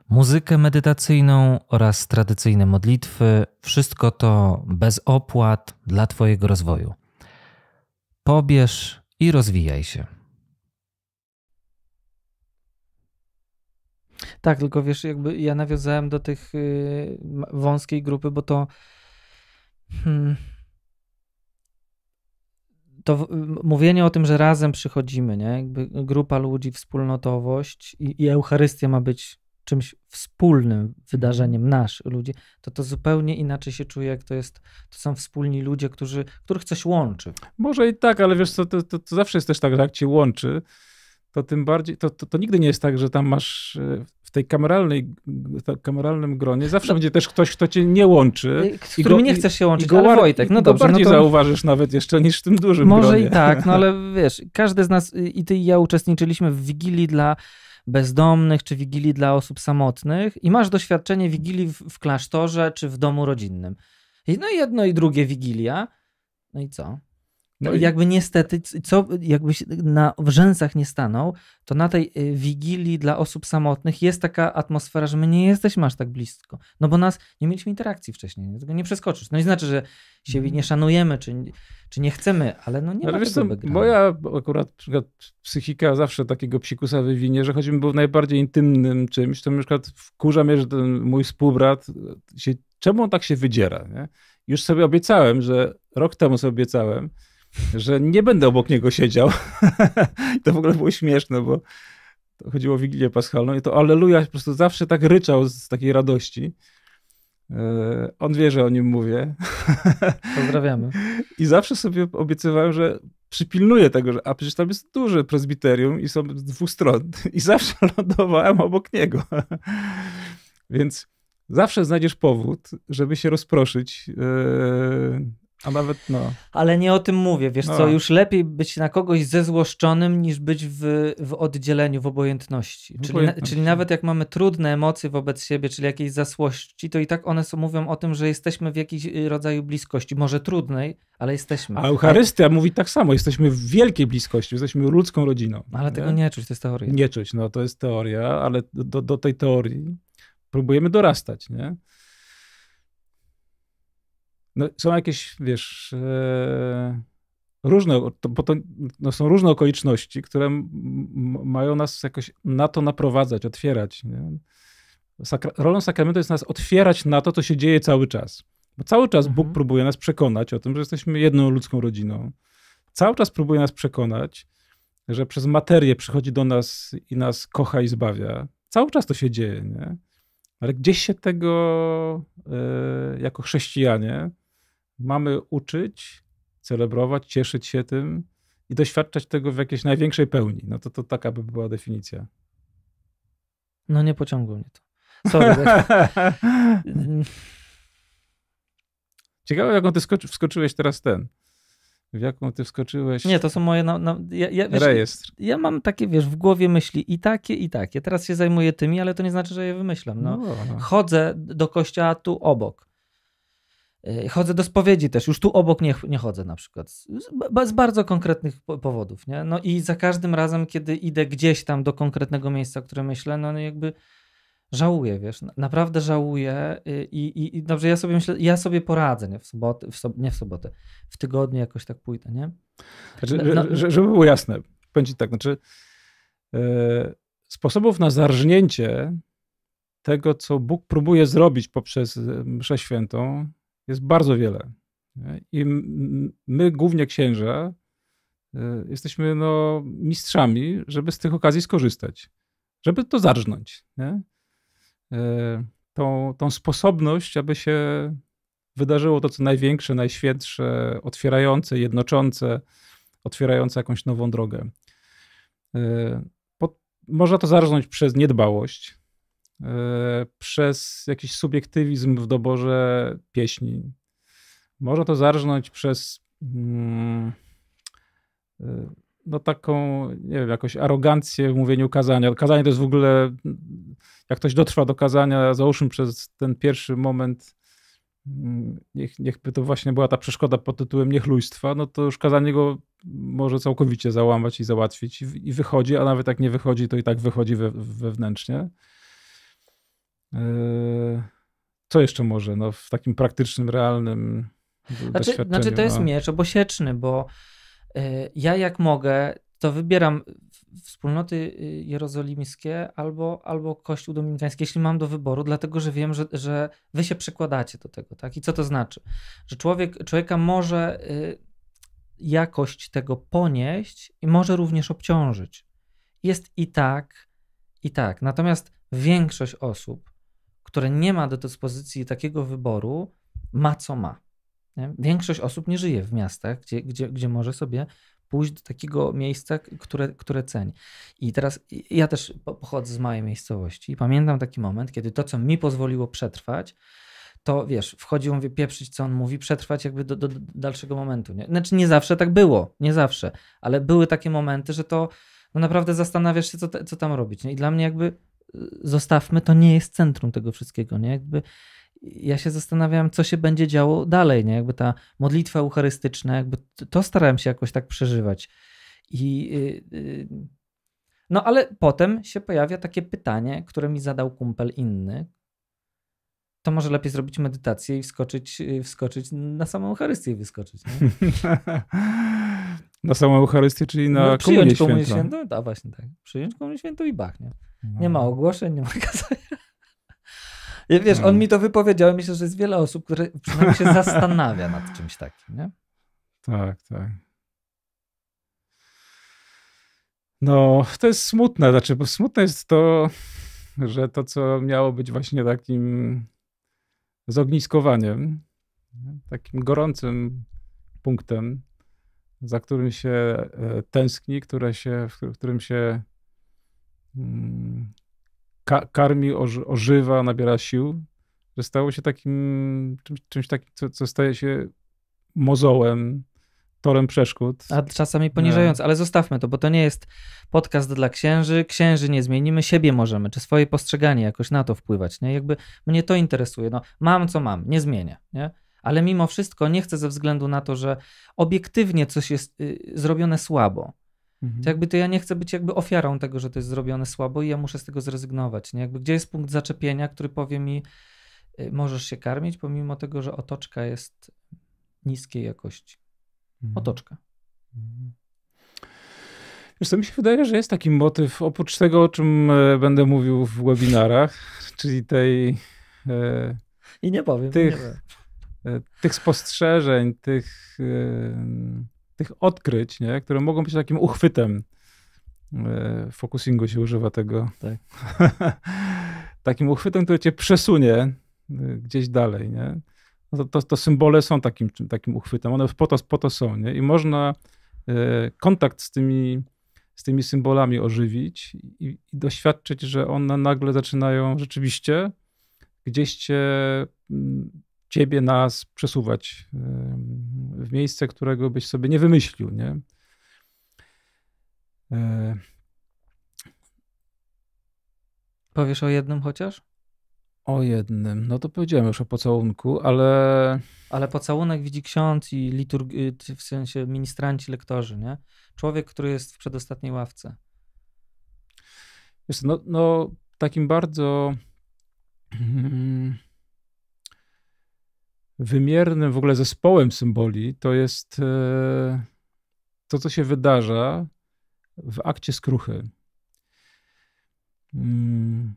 muzykę medytacyjną oraz tradycyjne modlitwy. Wszystko to bez opłat dla Twojego rozwoju. Pobierz i rozwijaj się. Tak, tylko wiesz, jakby ja nawiązałem do tych y, wąskiej grupy, bo to. Hmm, to w, mówienie o tym, że razem przychodzimy, nie? Jakby grupa ludzi, wspólnotowość i, i Eucharystia ma być czymś wspólnym wydarzeniem nasz ludzi, to to zupełnie inaczej się czuje, jak to jest, to są wspólni ludzie, którzy, których coś łączy. Może i tak, ale wiesz co, to, to, to zawsze jest też tak, że jak cię łączy, to tym bardziej, to, to, to, nigdy nie jest tak, że tam masz e, w tej kameralnej, kameralnym gronie, zawsze no. będzie też ktoś, kto cię nie łączy. Y, z którym nie chcesz się łączyć, go, ale Wojtek, no dobrze. No bardziej no to... zauważysz nawet jeszcze niż w tym dużym Może gronie. i tak, no ale wiesz, każdy z nas, i ty i ja uczestniczyliśmy w Wigilii dla bezdomnych, czy Wigilii dla osób samotnych i masz doświadczenie Wigilii w, w klasztorze, czy w domu rodzinnym. No i jedno i drugie Wigilia, no i co? No i... Jakby niestety, co jakbyś na wrzęsach nie stanął, to na tej y, wigilii dla osób samotnych jest taka atmosfera, że my nie jesteśmy aż tak blisko. No bo nas nie mieliśmy interakcji wcześniej, tego nie przeskoczysz. No i znaczy, że się mhm. nie szanujemy, czy, czy nie chcemy, ale no nie ale ma wiesz, tego co, Moja akurat przykład, psychika zawsze takiego psikusa wywinie, że choćbym był najbardziej intymnym czymś, to na przykład wkurza mnie, że ten mój współbrat się, czemu on tak się wydziera, nie? Już sobie obiecałem, że rok temu sobie obiecałem, że nie będę obok niego siedział. to w ogóle było śmieszne, bo chodziło o Wigilię Paschalną i to Aleluja po prostu zawsze tak ryczał z takiej radości. E, on wie, że o nim mówię. Pozdrawiamy. I zawsze sobie obiecywałem, że przypilnuję tego, że, a przecież tam jest duże prezbiterium i są dwustronne I zawsze lądowałem obok niego. Więc zawsze znajdziesz powód, żeby się rozproszyć e, a nawet no. Ale nie o tym mówię, wiesz no. co, już lepiej być na kogoś zezłoszczonym niż być w, w oddzieleniu, w obojętności. Czyli, obojętności. Na, czyli nawet jak mamy trudne emocje wobec siebie, czyli jakieś zasłości, to i tak one są, mówią o tym, że jesteśmy w jakiejś y, rodzaju bliskości, może trudnej, ale jesteśmy. A Eucharystia mówi tak samo, jesteśmy w wielkiej bliskości, jesteśmy ludzką rodziną. No, ale nie? tego nie czuć, to jest teoria. Nie czuć, no to jest teoria, ale do, do tej teorii próbujemy dorastać, nie? no, są jakieś, wiesz, e, różne, to, bo to no, są różne okoliczności, które mają nas jakoś na to naprowadzać, otwierać. Nie? Sakra rolą sakramentu jest nas otwierać na to, co się dzieje cały czas. Bo cały czas mhm. Bóg próbuje nas przekonać o tym, że jesteśmy jedną ludzką rodziną. Cały czas próbuje nas przekonać, że przez materię przychodzi do nas i nas kocha i zbawia. Cały czas to się dzieje, nie? Ale gdzieś się tego y, jako chrześcijanie mamy uczyć, celebrować, cieszyć się tym i doświadczać tego w jakiejś największej pełni. No to, to taka by była definicja. No nie pociągło mnie to. Sorry. Ciekawe, jaką ty wskoczyłeś teraz ten. W jaką ty wskoczyłeś? Nie, to są moje. ja, ja, wiesz, Rejestr. Ja mam takie, wiesz, w głowie myśli i takie, i takie. Teraz się zajmuję tymi, ale to nie znaczy, że je wymyślam. No. no. Chodzę do kościoła tu obok. E, chodzę do spowiedzi też, już tu obok nie, nie chodzę na przykład, z, z, bardzo konkretnych powodów, nie? No i za każdym razem, kiedy idę gdzieś tam do konkretnego miejsca, które myślę, no, no jakby żałuję, wiesz, naprawdę żałuję y, i, i, i dobrze, ja sobie myślę, ja sobie poradzę, nie w sobotę, w sob nie w sobotę, w tygodniu jakoś tak pójdę, nie? Znaczy, no, no. że, żeby było jasne, będzie tak, znaczy yy, sposobów na zarżnięcie tego, co Bóg próbuje zrobić poprzez e, mszę świętą, jest bardzo wiele. I my, głównie księża, e, jesteśmy no, mistrzami, żeby z tych okazji skorzystać, żeby to zarżnąć. Nie? E, tą, tą sposobność, aby się wydarzyło to, co największe, najświętsze, otwierające, jednoczące, otwierające jakąś nową drogę. E, Pod, można to zarżnąć przez niedbałość, E, przez jakiś subiektywizm w doborze pieśni. Można to zarżnąć przez mm, e, no taką, nie wiem, jakąś arogancję w mówieniu kazania. Kazanie to jest w ogóle, jak ktoś dotrwa do kazania, załóżmy przez ten pierwszy moment, mm, niech, niechby to właśnie była ta przeszkoda pod tytułem niechlujstwa, no to już kazanie go może całkowicie załamać i załatwić i, i wychodzi, a nawet jak nie wychodzi, to i tak wychodzi we, wewnętrznie. Yy, co jeszcze może? No, w takim praktycznym, realnym znaczy, znaczy to jest no. miecz obosieczny, bo y, ja jak mogę, to wybieram wspólnoty y, jerozolimskie albo, albo Kościół Dominikański, jeśli mam do wyboru, dlatego że wiem, że, że wy się przekładacie do tego, tak? I co to znaczy? Że człowiek, człowieka może y, jakość tego ponieść i może również obciążyć. Jest i tak, i tak. Natomiast większość osób które nie ma do dyspozycji takiego wyboru, ma co ma. Nie? Większość osób nie żyje w miastach, gdzie, gdzie, gdzie może sobie pójść do takiego miejsca, które, które ceni. I teraz ja też pochodzę z małej miejscowości i pamiętam taki moment, kiedy to, co mi pozwoliło przetrwać, to wiesz, wchodził, mówię, pieprzyć, co on mówi, przetrwać jakby do, do, do, dalszego momentu. Nie? Znaczy nie zawsze tak było, nie zawsze, ale były takie momenty, że to no naprawdę zastanawiasz się, co, te, co tam robić. Nie? I dla mnie jakby zostawmy, to nie jest centrum tego wszystkiego, nie? Jakby ja się zastanawiam, co się będzie działo dalej, nie? Jakby ta modlitwa eucharystyczna, jakby to starałem się jakoś tak przeżywać. I y, y, no ale potem się pojawia takie pytanie, które mi zadał kumpel inny, to może lepiej zrobić medytację i wskoczyć, y, wskoczyć na samą Eucharystię wyskoczyć. na samą Eucharystię, czyli na no, komunię, komunię świętą. świętą. No, właśnie tak. Przyjąć komunię świętą i bach, nie? Nie ma no. ogłoszeń, nie ma gazeta. Wiesz, on no. mi to wypowiedział. Myślę, że jest wiele osób, które przynajmniej się zastanawia nad czymś takim, nie? Tak, tak. No, to jest smutne. Znaczy, bo smutne jest to, że to, co miało być właśnie takim zogniskowaniem, takim gorącym punktem, za którym się e, tęskni, które się, w którym się Mm, ka karmi, ożywa, nabiera sił, że stało się takim czymś, czymś takim, co, co staje się mozołem, torem przeszkód. A czasami poniżając, no. ale zostawmy to, bo to nie jest podcast dla księży. Księży nie zmienimy, siebie możemy, czy swoje postrzeganie jakoś na to wpływać. Nie? Jakby mnie to interesuje. No, mam co mam, nie zmienię. Nie? Ale mimo wszystko nie chcę ze względu na to, że obiektywnie coś jest y, zrobione słabo Mhm. To jakby to ja nie chcę być jakby ofiarą tego, że to jest zrobione słabo i ja muszę z tego zrezygnować. Nie? Jakby gdzie jest punkt zaczepienia, który powie mi, y, możesz się karmić, pomimo tego, że otoczka jest niskiej jakości. Mhm. Otoczka. Mhm. Wiesz co, mi się wydaje, że jest taki motyw, oprócz tego, o czym e, będę mówił w webinarach, czyli tej... E, I nie powiem. Tych, nie powiem. E, tych spostrzeżeń, tych... E, tych odkryć, nie? które mogą być takim uchwytem. W e, focusingu się używa tego. Tak. takim uchwytem, który cię przesunie e, gdzieś dalej. Nie? No to, to, to, symbole są takim, takim uchwytem. One po to, po to są. Nie? I można e, kontakt z tymi, z tymi symbolami ożywić i, i doświadczyć, że one nagle zaczynają rzeczywiście gdzieś cię, ciebie, nas przesuwać w miejsce, którego byś sobie nie wymyślił, nie? E... Powiesz o jednym chociaż? O jednym. No to powiedziałem już o pocałunku, ale. Ale pocałunek widzi ksiądz i liturgi, y, w sensie ministranci, lektorzy, nie? Człowiek, który jest w przedostatniej ławce. Jest, no, no takim bardzo. Mm, wymiernym w ogóle zespołem symboli to jest e, to, co się wydarza w akcie skruchy. Mm,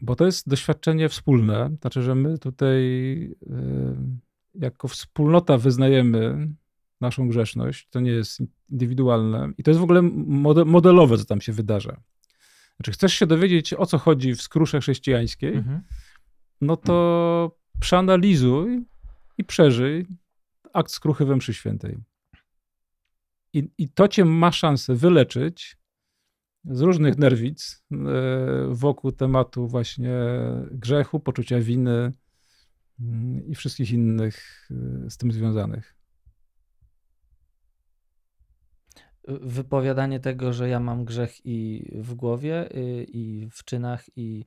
bo to jest doświadczenie wspólne, znaczy, że my tutaj e, jako wspólnota wyznajemy naszą grzeszność, to nie jest indywidualne i to jest w ogóle modelowe, co tam się wydarza. Znaczy, chcesz się dowiedzieć, o co chodzi w skrusze chrześcijańskiej, mhm. no to przeanalizuj i przeżyj akt skruchy we mszy świętej. I, I to cię ma szansę wyleczyć z różnych nerwic e, wokół tematu właśnie grzechu, poczucia winy mm, i wszystkich innych e, z tym związanych. Wypowiadanie tego, że ja mam grzech i w głowie, y, i w czynach, i,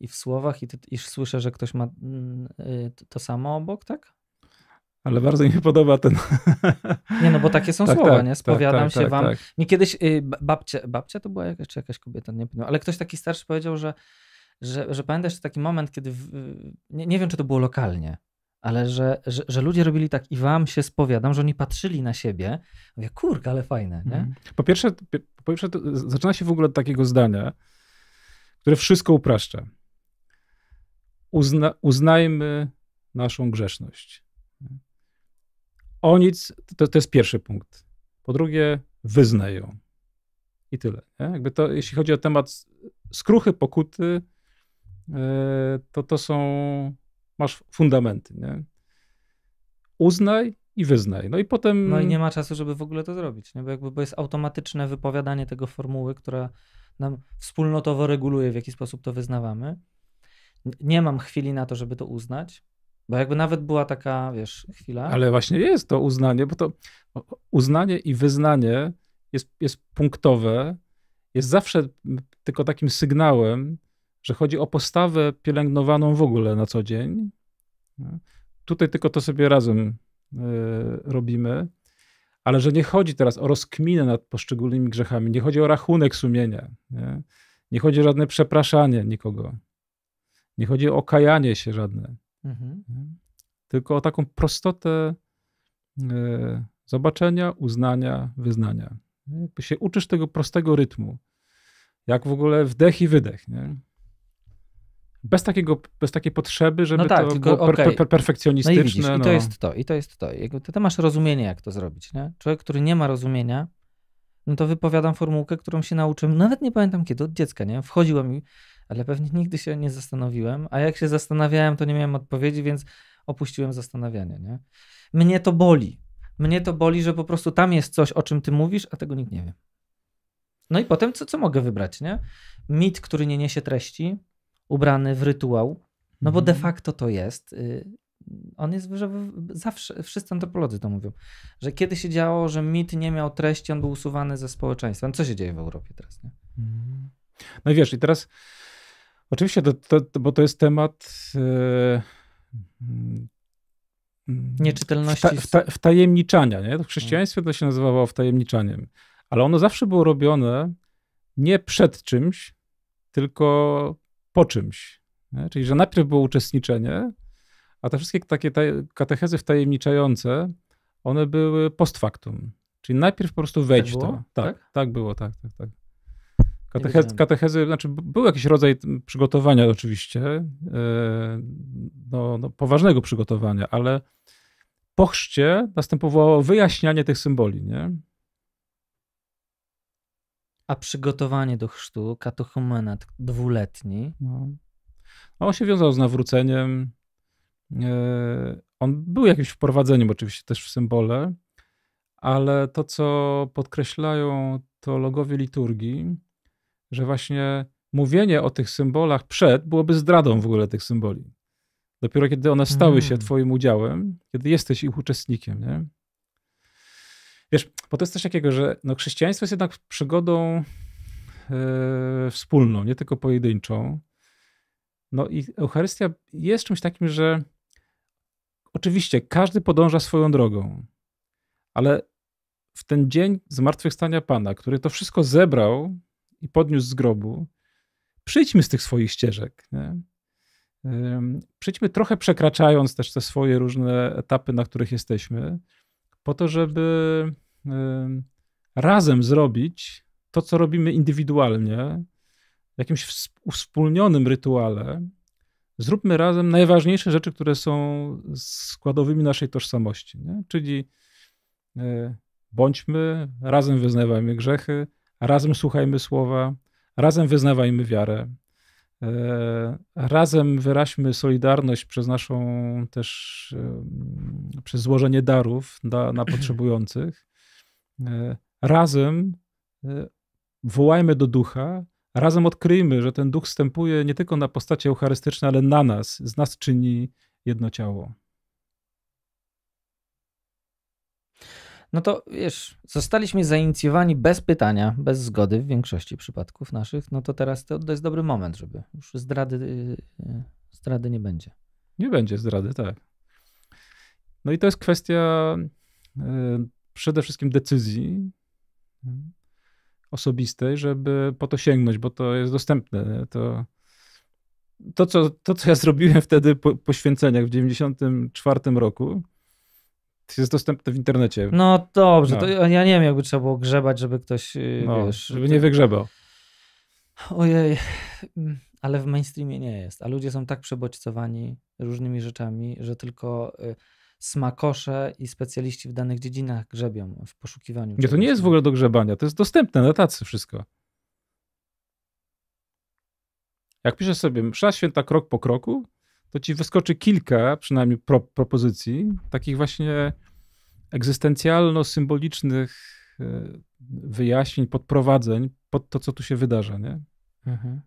i w słowach, i, ty, i słyszę, że ktoś ma mm, y, to samo obok, tak? ale bardzo mi się podoba ten. Nie, no bo takie są tak, słowa, tak, nie? Tak, spowiadam tak, się tak, wam. Tak. Mi kiedyś y, babcia, babcia to była jakaś, czy jakaś kobieta, nie pamiętam, ale ktoś taki starszy powiedział, że, że, że pamiętasz taki moment, kiedy. W, nie, nie wiem, czy to było lokalnie, ale że, że, że, ludzie robili tak i wam się spowiadam, że oni patrzyli na siebie. Mówię, kurka, ale fajne, nie? Mhm. Po pierwsze, po pierwsze zaczyna się w ogóle od takiego zdania, które wszystko upraszcza. Uzna, uznajmy naszą grzeszność o nic, to, to jest pierwszy punkt. Po drugie, wyznaj ją. I tyle. Nie? Jakby to, jeśli chodzi o temat skruchy, pokuty, e, to to są, masz fundamenty, nie? Uznaj i wyznaj. No i potem... No i nie ma czasu, żeby w ogóle to zrobić, nie? Bo jakby bo jest automatyczne wypowiadanie tego formuły, która nam wspólnotowo reguluje, w jaki sposób to wyznawamy. Nie mam chwili na to, żeby to uznać. Bo jakby nawet była taka, wiesz, chwila. Ale właśnie jest to uznanie, bo to uznanie i wyznanie jest, jest punktowe, jest zawsze tylko takim sygnałem, że chodzi o postawę pielęgnowaną w ogóle na co dzień. Tutaj tylko to sobie razem y, robimy, ale że nie chodzi teraz o rozkminę nad poszczególnymi grzechami, nie chodzi o rachunek sumienia, nie, nie chodzi o żadne przepraszanie nikogo, nie chodzi o kajanie się żadne. Mhm. Tylko o taką prostotę e, zobaczenia, uznania, wyznania. Jakby się uczysz tego prostego rytmu, jak w ogóle wdech i wydech. Nie? Bez, takiego, bez takiej potrzeby, żeby no tak, to tylko, było per, okay. per, perfekcjonistyczne. No i, widzisz, no. I to no. jest to, i to jest to. Ty, ty masz rozumienie, jak to zrobić. Nie? Człowiek, który nie ma rozumienia, no to wypowiadam formułkę, którą się nauczyłem, nawet nie pamiętam kiedy, od dziecka, nie? Wchodziła mi, ale pewnie nigdy się nie zastanowiłem, a jak się zastanawiałem, to nie miałem odpowiedzi, więc opuściłem zastanawianie, nie? Mnie to boli. Mnie to boli, że po prostu tam jest coś, o czym ty mówisz, a tego nikt nie wie. No i potem co, co mogę wybrać, nie? Mit, który nie niesie treści, ubrany w rytuał, no bo de mhm. facto to jest y, on jest, że zawsze, wszyscy antropolodzy to mówią, że kiedy się działo, że mit nie miał treści, on był usuwany ze społeczeństwa. No co się dzieje w Europie teraz? Nie? Mhm. No i wiesz, i teraz oczywiście, to, to, to bo to jest temat e, nieczytelności. Wta, wta, wtajemniczania, nie? W no. chrześcijaństwie to się nazywało wtajemniczaniem, ale ono zawsze było robione nie przed czymś, tylko po czymś. Nie? Czyli, że najpierw było uczestniczenie, a te wszystkie takie katechezy wtajemniczające, one były post factum. Czyli najpierw po prostu tak wejdź tak w to. Tak, tak, tak, było, tak, tak, tak. Katechez, katechezy, znaczy był jakiś rodzaj przygotowania oczywiście, e, no, no, poważnego przygotowania, ale po chrzcie następowało wyjaśnianie tych symboli, nie? A przygotowanie do chrztu, katechumenat dwuletni? No. no on się wiązał z nawróceniem, E, on był jakimś wprowadzeniem oczywiście też w symbole, ale to, co podkreślają teologowie liturgii, że właśnie mówienie o tych symbolach przed byłoby zdradą w ogóle tych symboli. Dopiero kiedy one stały się hmm. twoim udziałem, kiedy jesteś ich uczestnikiem, nie? Wiesz, bo to jest coś takiego, że no, chrześcijaństwo jest jednak przygodą yy, wspólną, nie tylko pojedynczą. No i Eucharystia jest czymś takim, że Oczywiście każdy podąża swoją drogą, ale w ten dzień zmartwychwstania Pana, który to wszystko zebrał i podniósł z grobu, przyjdźmy z tych swoich ścieżek. Nie? Przyjdźmy trochę przekraczając też te swoje różne etapy, na których jesteśmy, po to, żeby razem zrobić to, co robimy indywidualnie, w jakimś wspólnionym rytuale, zróbmy razem najważniejsze rzeczy, które są składowymi naszej tożsamości. Nie? Czyli e, bądźmy, razem wyznawajmy grzechy, razem słuchajmy słowa, razem wyznawajmy wiarę. E, razem wyraźmy solidarność przez naszą też, e, przez złożenie darów na, na potrzebujących. Razem wołajmy do ducha, Razem odkryjmy, że ten duch wstępuje nie tylko na postacie eucharystyczne, ale na nas, z nas czyni jedno ciało. No to wiesz, zostaliśmy zainicjowani bez pytania, bez zgody w większości przypadków naszych. No to teraz to, to jest dobry moment, żeby już zdrady, y, y, zdrady nie będzie. Nie będzie zdrady, tak. No i to jest kwestia y, przede wszystkim decyzji, osobistej, żeby po to sięgnąć, bo to jest dostępne. To, to, co, to co ja zrobiłem wtedy po, po święceniach w 1994 roku, jest dostępne w internecie. No dobrze, no. To ja nie wiem, jakby trzeba było grzebać, żeby ktoś, y, no, wiesz... Żeby nie wygrzebał. Ojej, mm, ale w mainstreamie nie jest, a ludzie są tak przebodźcowani różnymi rzeczami, że tylko... Y smakosze i specjaliści w danych dziedzinach grzebią w poszukiwaniu. Nie, to nie jest w ogóle do grzebania, to jest dostępne na tacy wszystko. Jak piszesz sobie msza święta krok po kroku, to ci wyskoczy kilka przynajmniej pro, propozycji, takich właśnie egzystencjalno-symbolicznych e, wyjaśnień, podprowadzeń pod to, co tu się wydarza, nie? Mhm.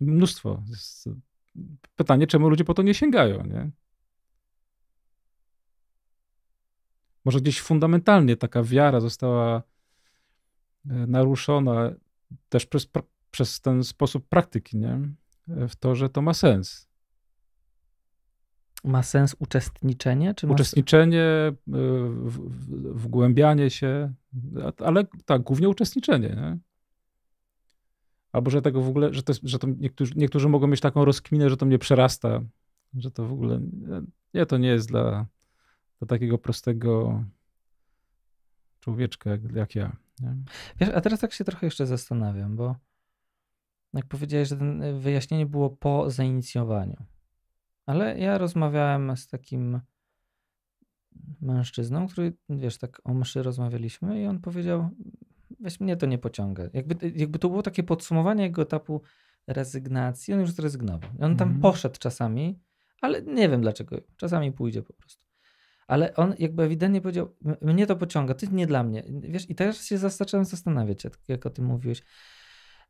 Mnóstwo. E, pytanie, czemu ludzie po to nie sięgają, nie? może gdzieś fundamentalnie taka wiara została e, naruszona też przez, przez ten sposób praktyki, nie? E, w to, że to ma sens. Ma sens uczestniczenie? Czy uczestniczenie, e, w, w, wgłębianie się, ale tak, głównie uczestniczenie, nie? Albo że tego w ogóle, że to, jest, że to niektórzy, niektórzy mogą mieć taką rozkminę, że to mnie przerasta, że to w ogóle, nie, to nie jest dla, do takiego prostego człowieczka jak, jak ja. Nie? Wiesz, a teraz tak się trochę jeszcze zastanawiam, bo jak powiedziałeś, że to y, wyjaśnienie było po zainicjowaniu. Ale ja rozmawiałem z takim mężczyzną, który, wiesz, tak o mszy rozmawialiśmy i on powiedział, weź mnie to nie pociąga. Jakby, y, jakby to było takie podsumowanie jego etapu rezygnacji, on już zrezygnował. On tam mhm. poszedł czasami, ale nie wiem dlaczego. Czasami pójdzie po prostu ale on jakby ewidentnie powiedział, mnie to pociąga, To nie dla mnie. Wiesz, i teraz się zacząłem zastanawiać, jak o tym mówiłeś.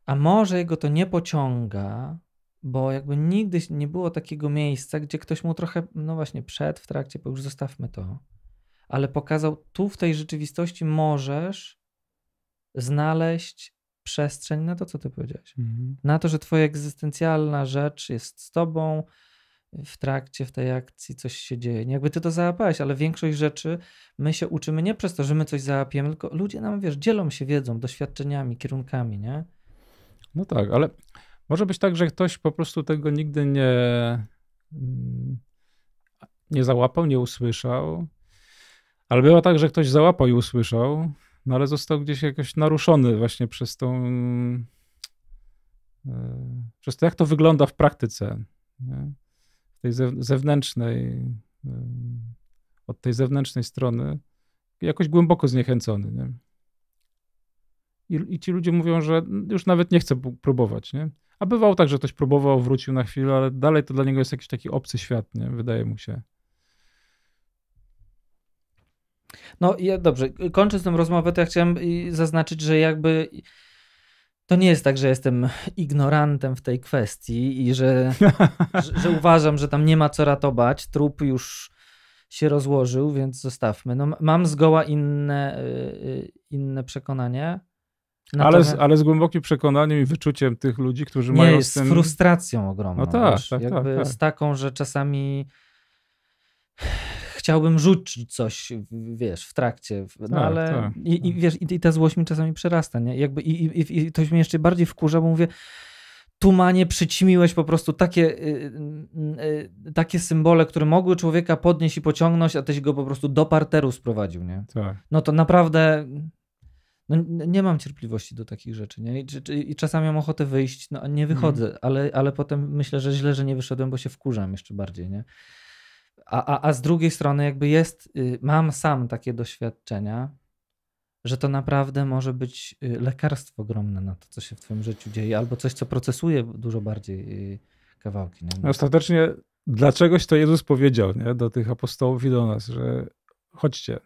A może jego to nie pociąga, bo jakby nigdy nie było takiego miejsca, gdzie ktoś mu trochę, no właśnie, przed, w trakcie, bo już zostawmy to, ale pokazał, tu w tej rzeczywistości możesz znaleźć przestrzeń na to, co ty powiedziałeś. Mhm. Na to, że twoja egzystencjalna rzecz jest z tobą, w trakcie, w tej akcji coś się dzieje. Nie jakby ty to załapałeś, ale większość rzeczy my się uczymy nie przez to, że my coś załapiemy, tylko ludzie nam, wiesz, dzielą się wiedzą, doświadczeniami, kierunkami, nie? No tak, ale może być tak, że ktoś po prostu tego nigdy nie, mm, nie załapał, nie usłyszał. Ale było tak, że ktoś załapał i usłyszał, no ale został gdzieś jakoś naruszony właśnie przez tą. Mm, e, przez to, jak to wygląda w praktyce. Nie? tej zewnętrznej, od tej zewnętrznej strony, jakoś głęboko zniechęcony. Nie? I, I, ci ludzie mówią, że już nawet nie chcę próbować. Nie? A bywało tak, że ktoś próbował, wrócił na chwilę, ale dalej to dla niego jest jakiś taki obcy świat, nie? wydaje mu się. No ja, dobrze, kończę tę rozmowę, to ja chciałem zaznaczyć, że jakby to nie jest tak, że jestem ignorantem w tej kwestii i że, że, że, uważam, że tam nie ma co ratować. Trup już się rozłożył, więc zostawmy. No, mam zgoła inne, y, y, inne przekonanie. Natomiast... Ale, z, ale z głębokim przekonaniem i wyczuciem tych ludzi, którzy nie, mają. Z, tym... z frustracją ogromną. No tak, wiesz, tak, tak, tak, Z taką, że czasami chciałbym rzucić coś, wiesz, w trakcie, no tak, ale tak, i, i, tak. wiesz, i, i ta złość mi czasami przerasta, nie? Jakby i, i, i to mnie jeszcze bardziej wkurza, bo mówię, tumanie przyćmiłeś po prostu takie, y, y, y, takie symbole, które mogły człowieka podnieść i pociągnąć, a tyś go po prostu do parteru sprowadził, nie? Tak. No to naprawdę no, nie mam cierpliwości do takich rzeczy, nie? I, i czasami mam ochotę wyjść, no nie wychodzę, mm. ale, ale potem myślę, że źle, że nie wyszedłem, bo się wkurzam jeszcze bardziej, nie? A, a, a z drugiej strony, jakby jest, y, mam sam takie doświadczenia, że to naprawdę może być y, lekarstwo ogromne na to, co się w Twoim życiu dzieje, albo coś, co procesuje dużo bardziej y, kawałki. Nie? No, ostatecznie dlaczegoś to Jezus powiedział nie? do tych apostołów i do nas, że chodźcie,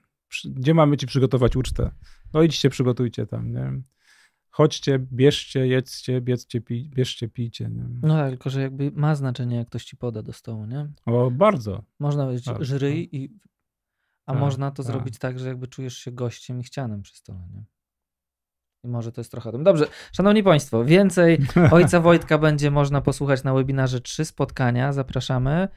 gdzie mamy ci przygotować ucztę? No idźcie, przygotujcie tam. Nie? chodźcie, bierzcie, jedzcie, biedzcie, pi, bierzcie, pijcie. Nie? No tak, tylko że jakby ma znaczenie, jak ktoś ci poda do stołu, nie? O, bardzo. Można być żryj no. i... A, tak, można to tak. zrobić tak, że jakby czujesz się gościem i chcianym przy stole, nie? I może to jest trochę tym. Dobrze, szanowni państwo, więcej Ojca Wojtka będzie można posłuchać na webinarze trzy spotkania, zapraszamy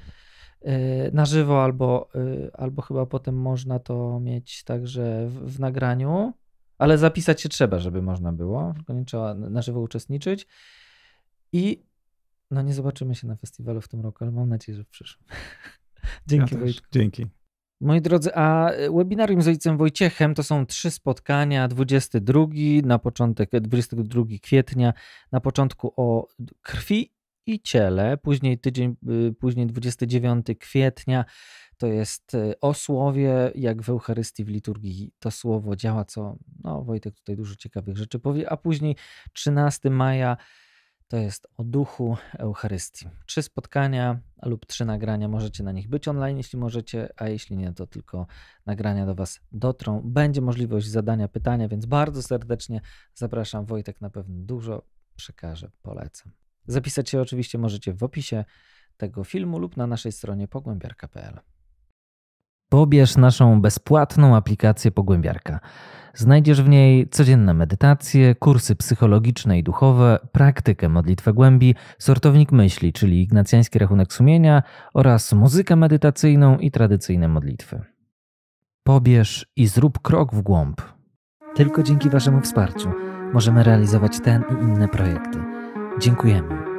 y, na żywo albo, y, albo chyba potem można to mieć także w, w nagraniu ale zapisać się trzeba, żeby można było. Tylko nie trzeba na żywo uczestniczyć. I no nie zobaczymy się na festiwalu w tym roku, ale mam nadzieję, że w przyszłym. Dzięki ja Wojtku. Dzięki. Moi drodzy, a e, webinarium z ojcem Wojciechem to są trzy spotkania, 22 na początek, 22 kwietnia, na początku o krwi i ciele. Później tydzień, y, później 29 kwietnia to jest y, o słowie jak w Eucharystii, w liturgii to słowo działa, co no, Wojtek tutaj dużo ciekawych rzeczy powie, a później 13 maja to jest o duchu Eucharystii. Trzy spotkania lub trzy nagrania, możecie na nich być online, jeśli możecie, a jeśli nie, to tylko nagrania do Was dotrą. Będzie możliwość zadania pytania, więc bardzo serdecznie zapraszam. Wojtek na pewno dużo przekaże, polecam. Zapisać się oczywiście możecie w opisie tego filmu lub na naszej stronie pogłębiarka.pl. Pobierz naszą bezpłatną aplikację Pogłębiarka. Znajdziesz w niej codzienne medytacje, kursy psychologiczne i duchowe, praktykę modlitwę głębi, sortownik myśli, czyli ignacjański rachunek sumienia oraz muzykę medytacyjną i tradycyjne modlitwy. Pobierz i zrób krok w głąb. Tylko dzięki Waszemu wsparciu możemy realizować ten i inne projekty. Dziękujemy.